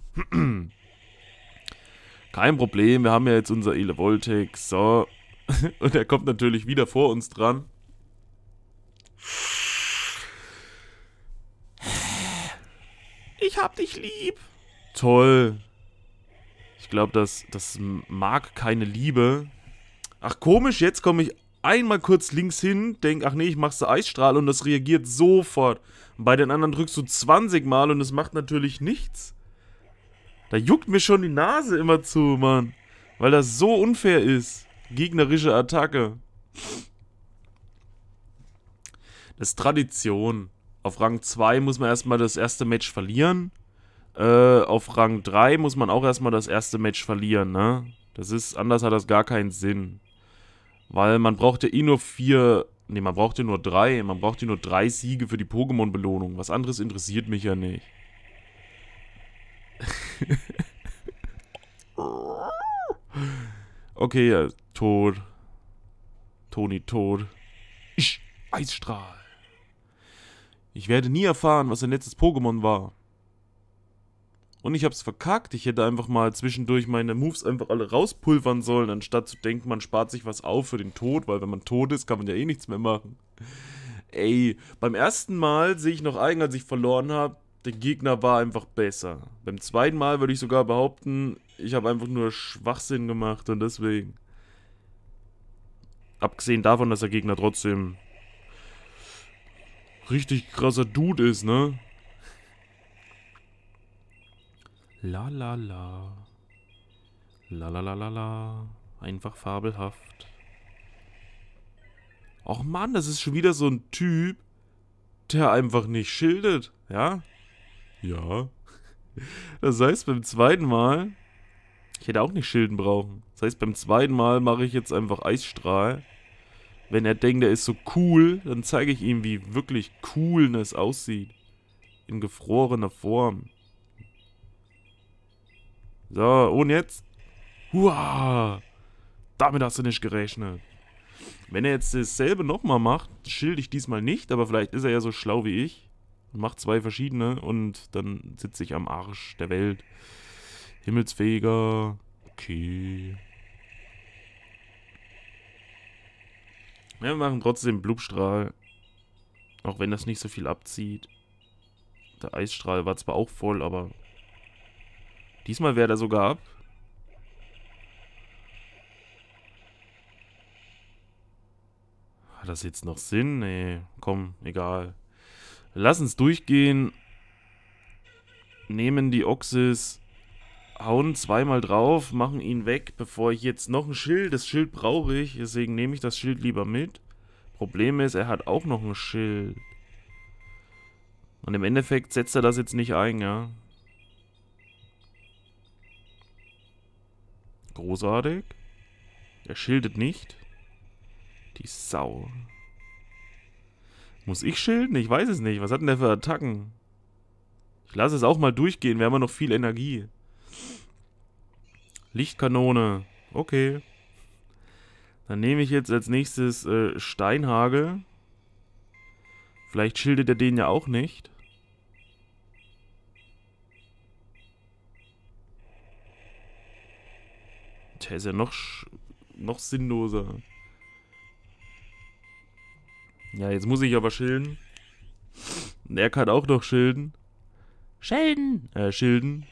Kein Problem, wir haben ja jetzt unser Elevoltec. So. Und er kommt natürlich wieder vor uns dran. Ich hab dich lieb. Toll. Ich glaube, das, das mag keine Liebe. Ach komisch, jetzt komme ich einmal kurz links hin, denk, ach nee, ich mach's Eisstrahl und das reagiert sofort. Bei den anderen drückst du 20 Mal und es macht natürlich nichts. Da juckt mir schon die Nase immer zu, Mann. Weil das so unfair ist. Gegnerische Attacke. Das ist Tradition. Auf Rang 2 muss man erstmal das erste Match verlieren. Äh, auf Rang 3 muss man auch erstmal das erste Match verlieren, ne? Das ist, anders hat das gar keinen Sinn. Weil man brauchte eh nur vier, ne, man brauchte nur drei, man brauchte nur drei Siege für die Pokémon-Belohnung. Was anderes interessiert mich ja nicht. okay, ja, tot. Toni tot. Ich, Eisstrahl. Ich werde nie erfahren, was sein letztes Pokémon war. Und ich hab's verkackt. Ich hätte einfach mal zwischendurch meine Moves einfach alle rauspulvern sollen, anstatt zu denken, man spart sich was auf für den Tod, weil wenn man tot ist, kann man ja eh nichts mehr machen. Ey, beim ersten Mal sehe ich noch ein, als ich verloren habe, der Gegner war einfach besser. Beim zweiten Mal würde ich sogar behaupten, ich habe einfach nur Schwachsinn gemacht und deswegen. Abgesehen davon, dass der Gegner trotzdem richtig krasser Dude ist, ne? La la la. La la la la la. Einfach fabelhaft. Och man, das ist schon wieder so ein Typ, der einfach nicht schildet, ja? Ja. Das heißt, beim zweiten Mal, ich hätte auch nicht schilden brauchen. Das heißt, beim zweiten Mal mache ich jetzt einfach Eisstrahl. Wenn er denkt, er ist so cool, dann zeige ich ihm, wie wirklich cool das aussieht. In gefrorener Form. So, und jetzt? Hua! Damit hast du nicht gerechnet. Wenn er jetzt dasselbe nochmal macht, schilde ich diesmal nicht, aber vielleicht ist er ja so schlau wie ich. Und macht zwei verschiedene und dann sitze ich am Arsch der Welt. Himmelsfähiger. Okay. Ja, wir machen trotzdem Blubstrahl. Auch wenn das nicht so viel abzieht. Der Eisstrahl war zwar auch voll, aber Diesmal wäre er sogar ab. Hat das jetzt noch Sinn? Nee, komm, egal. Lass uns durchgehen. Nehmen die Oxys. Hauen zweimal drauf, machen ihn weg, bevor ich jetzt noch ein Schild. Das Schild brauche ich, deswegen nehme ich das Schild lieber mit. Problem ist, er hat auch noch ein Schild. Und im Endeffekt setzt er das jetzt nicht ein, ja. Großartig. Er schildet nicht. Die Sau. Muss ich schilden? Ich weiß es nicht. Was hat denn der für Attacken? Ich lasse es auch mal durchgehen. Wir haben ja noch viel Energie. Lichtkanone. Okay. Dann nehme ich jetzt als nächstes äh, Steinhagel. Vielleicht schildet er den ja auch nicht. Der ist ja noch, noch sinnloser. Ja, jetzt muss ich aber schilden. er kann auch noch schilden. Schilden! Äh, schilden.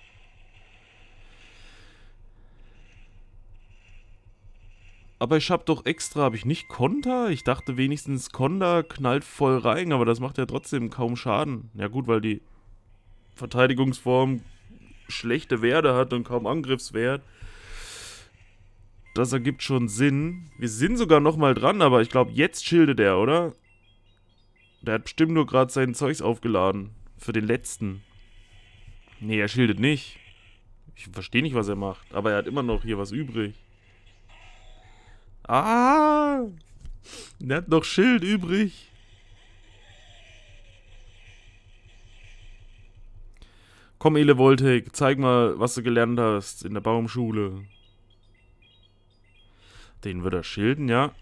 Aber ich hab doch extra, habe ich nicht Konter? Ich dachte wenigstens Konter knallt voll rein, aber das macht ja trotzdem kaum Schaden. Ja gut, weil die Verteidigungsform schlechte Werte hat und kaum Angriffswert. Das ergibt schon Sinn. Wir sind sogar nochmal dran, aber ich glaube, jetzt schildet er, oder? Der hat bestimmt nur gerade sein Zeugs aufgeladen. Für den letzten. Nee, er schildet nicht. Ich verstehe nicht, was er macht. Aber er hat immer noch hier was übrig. Ah! Er hat noch Schild übrig. Komm, Elevoltec, zeig mal, was du gelernt hast in der Baumschule. Den wird er schilden, ja.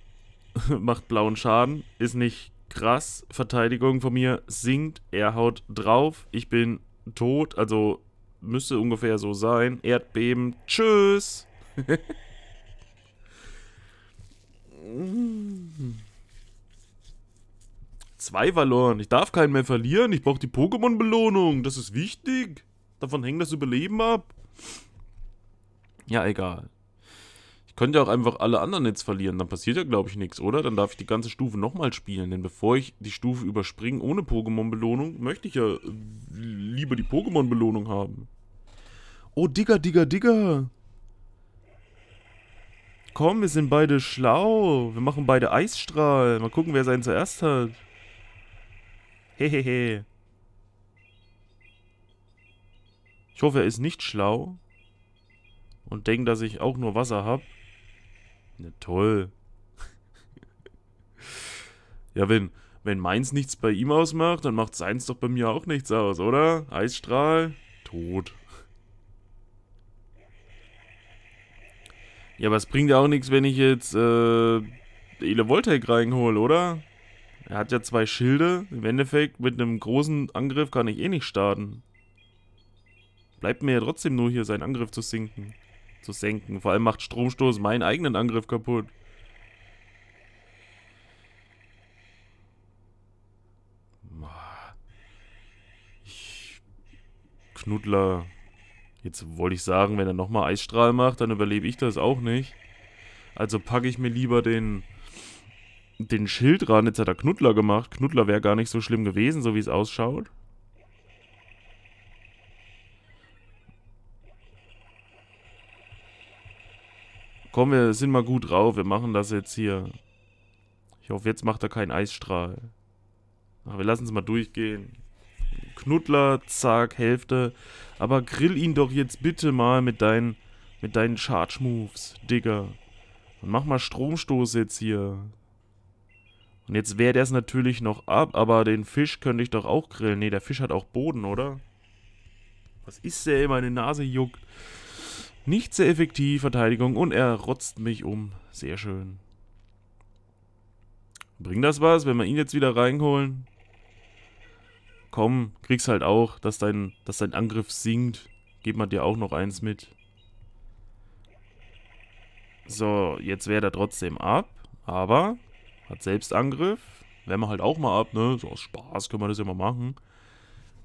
Macht blauen Schaden. Ist nicht krass. Verteidigung von mir sinkt. Er haut drauf. Ich bin tot. Also müsste ungefähr so sein. Erdbeben. Tschüss. Zwei verloren. Ich darf keinen mehr verlieren. Ich brauche die Pokémon-Belohnung. Das ist wichtig. Davon hängt das Überleben ab. Ja, egal. Könnt ihr auch einfach alle anderen jetzt verlieren, dann passiert ja, glaube ich, nichts, oder? Dann darf ich die ganze Stufe nochmal spielen, denn bevor ich die Stufe überspringe ohne Pokémon-Belohnung, möchte ich ja lieber die Pokémon-Belohnung haben. Oh, Digga, Digga, Digga! Komm, wir sind beide schlau. Wir machen beide Eisstrahl. Mal gucken, wer seinen zuerst hat. Hehehe. Ich hoffe, er ist nicht schlau. Und denkt, dass ich auch nur Wasser habe. Na ne, toll. ja, wenn, wenn meins nichts bei ihm ausmacht, dann macht seins doch bei mir auch nichts aus, oder? Eisstrahl, tot. Ja, aber es bringt ja auch nichts, wenn ich jetzt äh, Elevoltaic reinhole, oder? Er hat ja zwei Schilde. Im Endeffekt, mit einem großen Angriff kann ich eh nicht starten. Bleibt mir ja trotzdem nur hier, seinen Angriff zu sinken zu senken. Vor allem macht Stromstoß meinen eigenen Angriff kaputt. Ich Knuddler. Jetzt wollte ich sagen, wenn er nochmal Eisstrahl macht, dann überlebe ich das auch nicht. Also packe ich mir lieber den, den Schild ran. Jetzt hat er Knuddler gemacht. Knuddler wäre gar nicht so schlimm gewesen, so wie es ausschaut. Komm, wir sind mal gut drauf. Wir machen das jetzt hier. Ich hoffe, jetzt macht er keinen Eisstrahl. Ach, wir lassen es mal durchgehen. Knuddler, zack, Hälfte. Aber grill ihn doch jetzt bitte mal mit deinen, mit deinen Charge Moves, Digga. Und mach mal Stromstoß jetzt hier. Und jetzt wehrt er es natürlich noch ab, aber den Fisch könnte ich doch auch grillen. Ne, der Fisch hat auch Boden, oder? Was ist der immer? Meine Nase juckt. Nicht sehr effektiv, Verteidigung. Und er rotzt mich um. Sehr schön. Bringt das was, wenn wir ihn jetzt wieder reinholen? Komm, kriegst halt auch, dass dein, dass dein Angriff sinkt. Gebt man dir auch noch eins mit. So, jetzt wäre er trotzdem ab. Aber hat Selbstangriff. Wären wir halt auch mal ab, ne? So aus Spaß können wir das ja mal machen.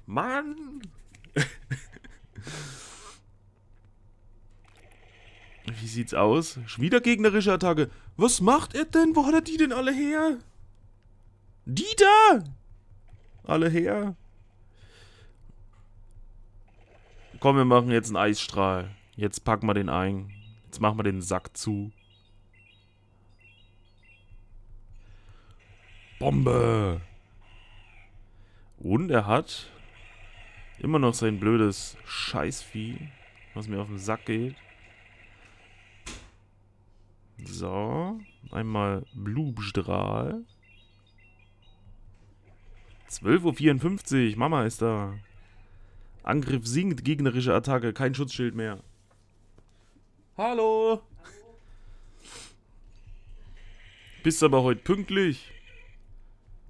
Mann! Wie sieht's aus? Wieder gegnerische Attacke. Was macht er denn? Wo hat er die denn alle her? Die da! Alle her. Komm, wir machen jetzt einen Eisstrahl. Jetzt packen wir den ein. Jetzt machen wir den Sack zu. Bombe! Und er hat immer noch sein blödes Scheißvieh, was mir auf den Sack geht. So, einmal Blubstrahl. 12.54 Uhr, Mama ist da. Angriff sinkt, gegnerische Attacke, kein Schutzschild mehr. Hallo! Hallo. Bist aber heute pünktlich.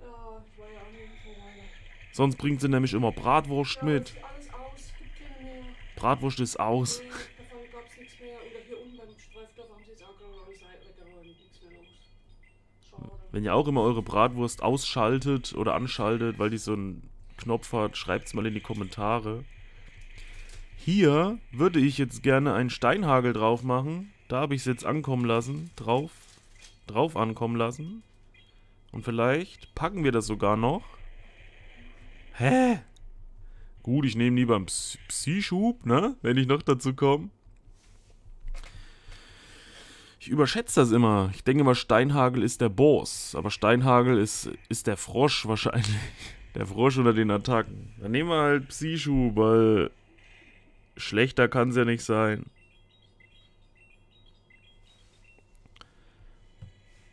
Oh, ich war ja auch nicht Sonst bringt sie nämlich immer Bratwurst mit. Bratwurst ist aus. Wenn ihr auch immer eure Bratwurst ausschaltet oder anschaltet, weil die so einen Knopf hat, schreibt es mal in die Kommentare. Hier würde ich jetzt gerne einen Steinhagel drauf machen. Da habe ich es jetzt ankommen lassen. Drauf. Drauf ankommen lassen. Und vielleicht packen wir das sogar noch. Hä? Gut, ich nehme lieber einen Psi-Schub, ne? Wenn ich noch dazu komme. Ich überschätze das immer. Ich denke immer, Steinhagel ist der Boss. Aber Steinhagel ist, ist der Frosch wahrscheinlich. Der Frosch unter den Attacken. Dann nehmen wir halt Psychu, weil schlechter kann es ja nicht sein.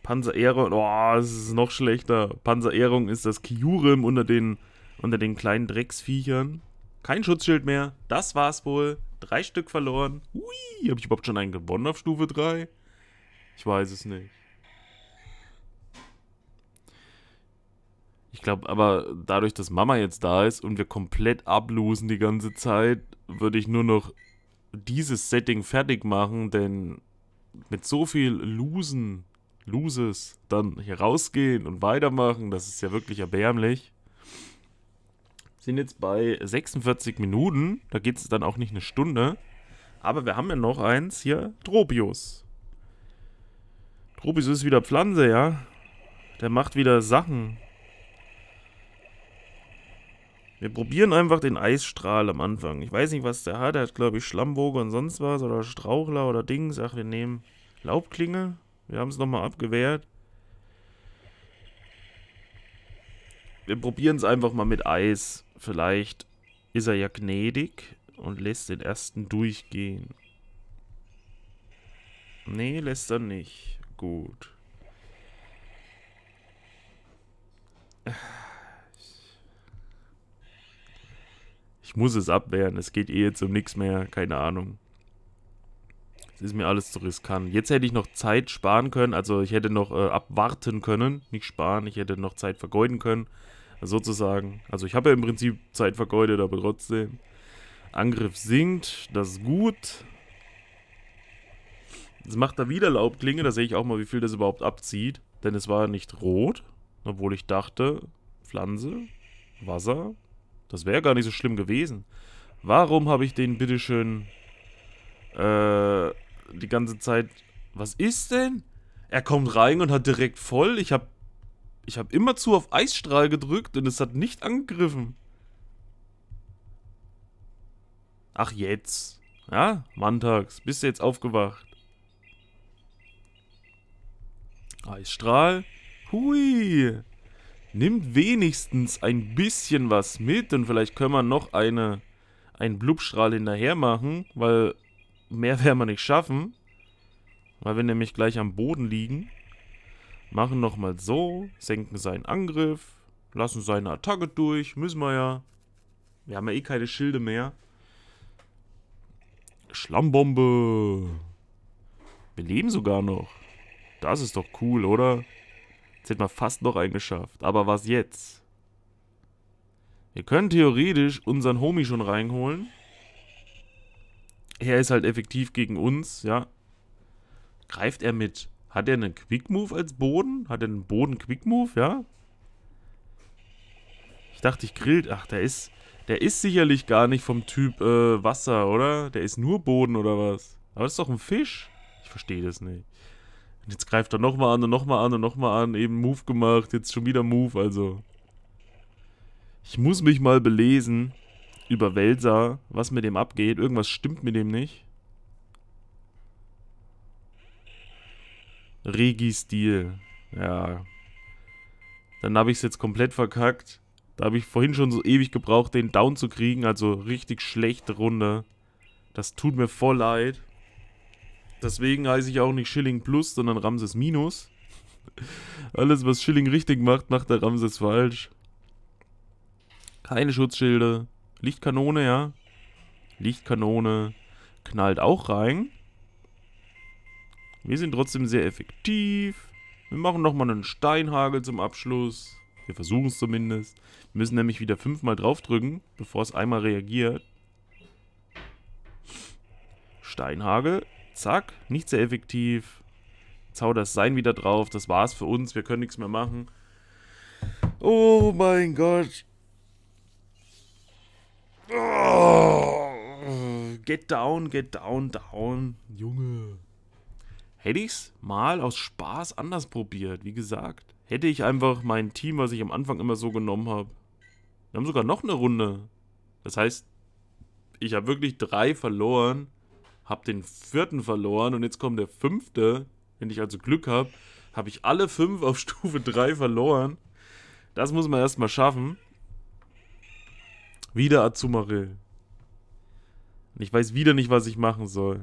Panzer Panzerehrung, oh, es ist noch schlechter. Panzer Panzerehrung ist das Kyurim unter den, unter den kleinen Drecksviechern. Kein Schutzschild mehr. Das war's wohl. Drei Stück verloren. Hui, habe ich überhaupt schon einen gewonnen auf Stufe 3? Ich weiß es nicht. Ich glaube, aber dadurch, dass Mama jetzt da ist und wir komplett ablosen die ganze Zeit, würde ich nur noch dieses Setting fertig machen, denn mit so viel Losen, Loses, dann hier rausgehen und weitermachen, das ist ja wirklich erbärmlich. Sind jetzt bei 46 Minuten, da geht es dann auch nicht eine Stunde. Aber wir haben ja noch eins hier, Tropius. Trubis ist wieder Pflanze, ja? Der macht wieder Sachen. Wir probieren einfach den Eisstrahl am Anfang. Ich weiß nicht, was der hat. Der hat, glaube ich, Schlammbogen und sonst was. Oder Strauchler oder Dings. Ach, wir nehmen Laubklinge. Wir haben es nochmal abgewehrt. Wir probieren es einfach mal mit Eis. Vielleicht ist er ja gnädig und lässt den ersten durchgehen. Nee, lässt er nicht gut. Ich muss es abwehren. Es geht eh jetzt um nichts mehr. Keine Ahnung. Es ist mir alles zu riskant. Jetzt hätte ich noch Zeit sparen können. Also ich hätte noch äh, abwarten können. Nicht sparen. Ich hätte noch Zeit vergeuden können. Sozusagen. Also ich habe ja im Prinzip Zeit vergeudet, aber trotzdem. Angriff sinkt. Das ist gut. Es macht da wieder Laubklinge, da sehe ich auch mal, wie viel das überhaupt abzieht. Denn es war nicht rot, obwohl ich dachte, Pflanze, Wasser, das wäre gar nicht so schlimm gewesen. Warum habe ich den bitteschön äh, die ganze Zeit... Was ist denn? Er kommt rein und hat direkt voll. Ich habe ich hab immerzu auf Eisstrahl gedrückt und es hat nicht angegriffen. Ach jetzt. Ja, Montags. Bist du jetzt aufgewacht? Eisstrahl. Hui. Nimmt wenigstens ein bisschen was mit und vielleicht können wir noch eine, einen Blubstrahl hinterher machen, weil mehr werden wir nicht schaffen. Weil wir nämlich gleich am Boden liegen. Machen nochmal so, senken seinen Angriff, lassen seine Attacke durch, müssen wir ja. Wir haben ja eh keine Schilde mehr. Schlammbombe. Wir leben sogar noch. Das ist doch cool, oder? Jetzt hätten wir fast noch einen geschafft. Aber was jetzt? Wir können theoretisch unseren Homie schon reinholen. Er ist halt effektiv gegen uns, ja. Greift er mit? Hat er einen Quick Move als Boden? Hat er einen Boden Quick Move, ja? Ich dachte, ich grillt. Ach, der ist. Der ist sicherlich gar nicht vom Typ äh, Wasser, oder? Der ist nur Boden oder was? Aber das ist doch ein Fisch. Ich verstehe das nicht. Und jetzt greift er nochmal an und nochmal an und nochmal an. Eben Move gemacht, jetzt schon wieder Move, also. Ich muss mich mal belesen über Welser, was mit dem abgeht. Irgendwas stimmt mit dem nicht. Regi-Stil. Ja. Dann habe ich es jetzt komplett verkackt. Da habe ich vorhin schon so ewig gebraucht, den down zu kriegen. Also richtig schlechte Runde. Das tut mir voll leid. Deswegen heiße ich auch nicht Schilling Plus, sondern Ramses Minus. Alles, was Schilling richtig macht, macht der Ramses falsch. Keine Schutzschilde. Lichtkanone, ja. Lichtkanone knallt auch rein. Wir sind trotzdem sehr effektiv. Wir machen nochmal einen Steinhagel zum Abschluss. Wir versuchen es zumindest. Wir müssen nämlich wieder fünfmal draufdrücken, bevor es einmal reagiert. Steinhagel. Zack, nicht sehr effektiv. Jetzt hau das Sein wieder drauf. Das war's für uns. Wir können nichts mehr machen. Oh mein Gott. Oh, get down, get down, down. Junge. Hätte ich's mal aus Spaß anders probiert, wie gesagt. Hätte ich einfach mein Team, was ich am Anfang immer so genommen habe. Wir haben sogar noch eine Runde. Das heißt, ich habe wirklich drei verloren habe den vierten verloren und jetzt kommt der fünfte. Wenn ich also Glück habe, habe ich alle fünf auf Stufe 3 verloren. Das muss man erstmal schaffen. Wieder Azumarill. ich weiß wieder nicht, was ich machen soll.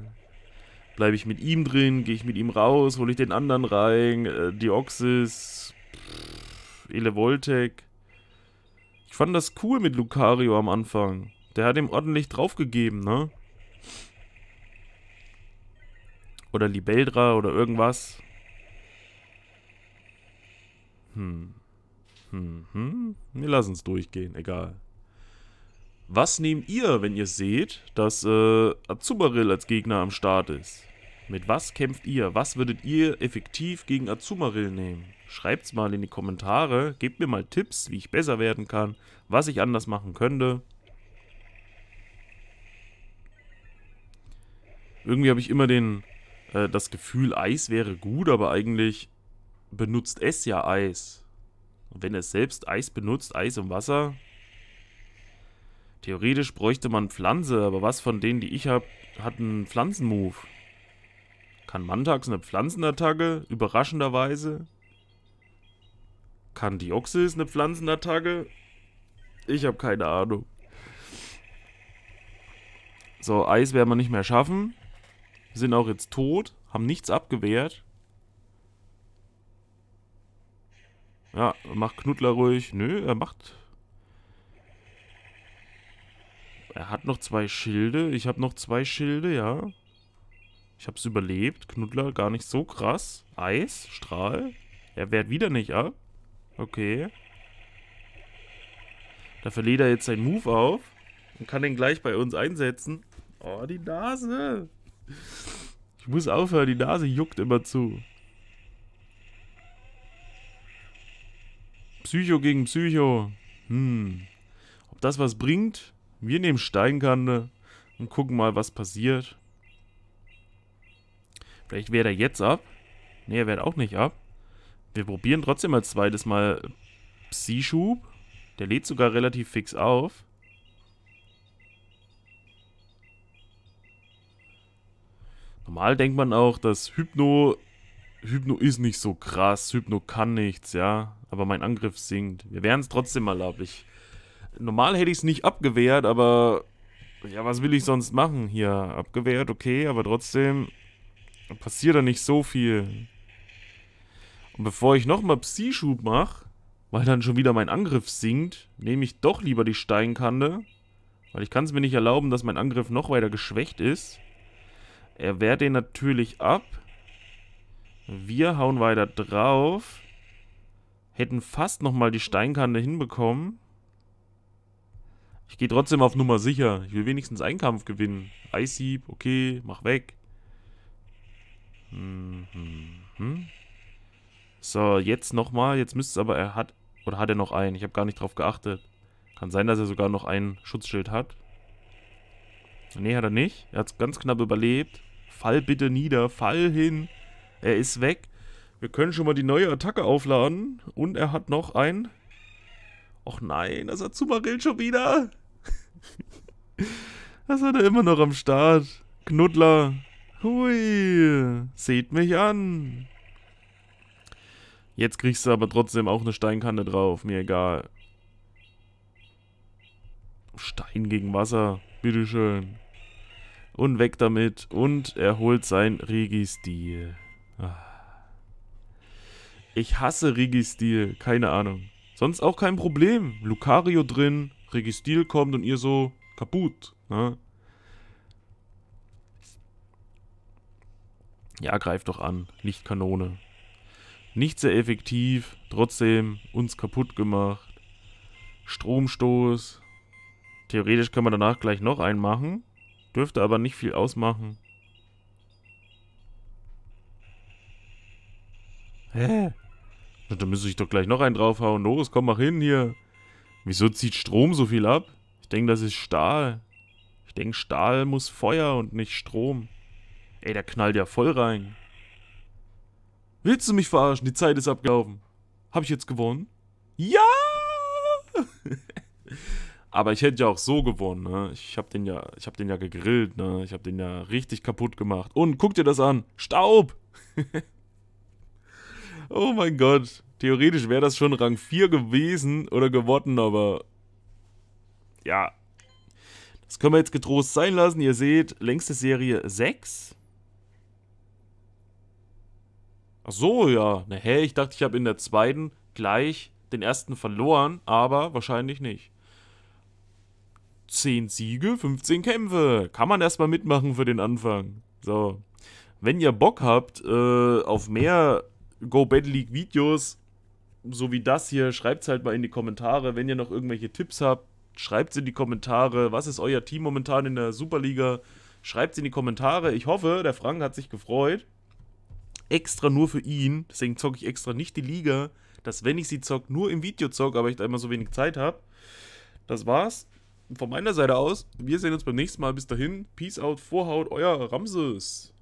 Bleibe ich mit ihm drin? Gehe ich mit ihm raus? Hole ich den anderen rein? Äh, Dioxys? Pff, Elevoltec? Ich fand das cool mit Lucario am Anfang. Der hat ihm ordentlich draufgegeben, ne? Oder Libeldra oder irgendwas. Hm. Hm, hm. Wir lassen es durchgehen, egal. Was nehmt ihr, wenn ihr seht, dass äh, Azumarill als Gegner am Start ist? Mit was kämpft ihr? Was würdet ihr effektiv gegen Azumarill nehmen? Schreibt's mal in die Kommentare, gebt mir mal Tipps, wie ich besser werden kann, was ich anders machen könnte. Irgendwie habe ich immer den äh, das Gefühl, Eis wäre gut, aber eigentlich benutzt es ja Eis. Und wenn es selbst Eis benutzt, Eis und Wasser. Theoretisch bräuchte man Pflanze, aber was von denen, die ich habe, hat einen Pflanzenmove? Kann Mantax eine Pflanzenattacke? Überraschenderweise. Kann Dioxys eine Pflanzenattacke? Ich habe keine Ahnung. So, Eis werden wir nicht mehr schaffen sind auch jetzt tot, haben nichts abgewehrt. Ja, macht Knuddler ruhig. Nö, er macht... Er hat noch zwei Schilde. Ich habe noch zwei Schilde, ja. Ich habe es überlebt. Knuddler gar nicht so krass. Eis, Strahl. Er wehrt wieder nicht ab. Okay. Dafür lädt er jetzt seinen Move auf und kann den gleich bei uns einsetzen. Oh, die Nase. Ich muss aufhören, die Nase juckt immer zu. Psycho gegen Psycho. Hm. Ob das was bringt? Wir nehmen Steinkante und gucken mal, was passiert. Vielleicht wehrt er jetzt ab. Ne, er wehrt auch nicht ab. Wir probieren trotzdem als zweites Mal Psi-Schub. Der lädt sogar relativ fix auf. Normal denkt man auch, dass Hypno... Hypno ist nicht so krass, Hypno kann nichts, ja. Aber mein Angriff sinkt. Wir wären es trotzdem erlaubt. Ich, normal hätte ich es nicht abgewehrt, aber... Ja, was will ich sonst machen hier? Abgewehrt, okay, aber trotzdem passiert da nicht so viel. Und bevor ich nochmal psy schub mache, weil dann schon wieder mein Angriff sinkt, nehme ich doch lieber die Steinkante. Weil ich kann es mir nicht erlauben, dass mein Angriff noch weiter geschwächt ist. Er wehrt den natürlich ab. Wir hauen weiter drauf. Hätten fast nochmal die Steinkante hinbekommen. Ich gehe trotzdem auf Nummer sicher. Ich will wenigstens einen Kampf gewinnen. Eishieb, okay, mach weg. Hm, hm, hm. So, jetzt nochmal. Jetzt müsste es aber, er hat, oder hat er noch einen? Ich habe gar nicht drauf geachtet. Kann sein, dass er sogar noch ein Schutzschild hat. Nee, hat er nicht. Er hat es ganz knapp überlebt. Fall bitte nieder, fall hin. Er ist weg. Wir können schon mal die neue Attacke aufladen. Und er hat noch ein... Och nein, das hat Zumarill schon wieder. das hat er immer noch am Start. Knuddler. Hui. Seht mich an. Jetzt kriegst du aber trotzdem auch eine Steinkante drauf. Mir egal. Stein gegen Wasser. Bitteschön. Und weg damit. Und er holt sein Registil. Ah. Ich hasse Registil. Keine Ahnung. Sonst auch kein Problem. Lucario drin, Registil kommt und ihr so kaputt. Ne? Ja, greift doch an. Lichtkanone. Nicht sehr effektiv, trotzdem uns kaputt gemacht. Stromstoß. Theoretisch kann man danach gleich noch einen machen. Dürfte aber nicht viel ausmachen. Hä? Da müsste ich doch gleich noch einen draufhauen. Loris, komm mal hin hier. Wieso zieht Strom so viel ab? Ich denke, das ist Stahl. Ich denke, Stahl muss Feuer und nicht Strom. Ey, der knallt ja voll rein. Willst du mich verarschen? Die Zeit ist abgelaufen. Hab ich jetzt gewonnen? Ja! Aber ich hätte ja auch so gewonnen, ne? Ich habe den ja, ich habe den ja gegrillt, ne? Ich habe den ja richtig kaputt gemacht. Und guck dir das an, Staub. oh mein Gott, theoretisch wäre das schon Rang 4 gewesen oder geworden, aber ja. Das können wir jetzt getrost sein lassen. Ihr seht, längste Serie 6. Ach so, ja. Na hä, ich dachte, ich habe in der zweiten gleich den ersten verloren, aber wahrscheinlich nicht. 10 Siege, 15 Kämpfe. Kann man erstmal mitmachen für den Anfang. So. Wenn ihr Bock habt äh, auf mehr Go Battle League Videos, so wie das hier, schreibt es halt mal in die Kommentare. Wenn ihr noch irgendwelche Tipps habt, schreibt es in die Kommentare. Was ist euer Team momentan in der Superliga? Schreibt es in die Kommentare. Ich hoffe, der Frank hat sich gefreut. Extra nur für ihn. Deswegen zocke ich extra nicht die Liga. Dass wenn ich sie zocke, nur im Video zocke, aber ich da immer so wenig Zeit habe. Das war's von meiner Seite aus. Wir sehen uns beim nächsten Mal. Bis dahin. Peace out. Vorhaut. Euer Ramses.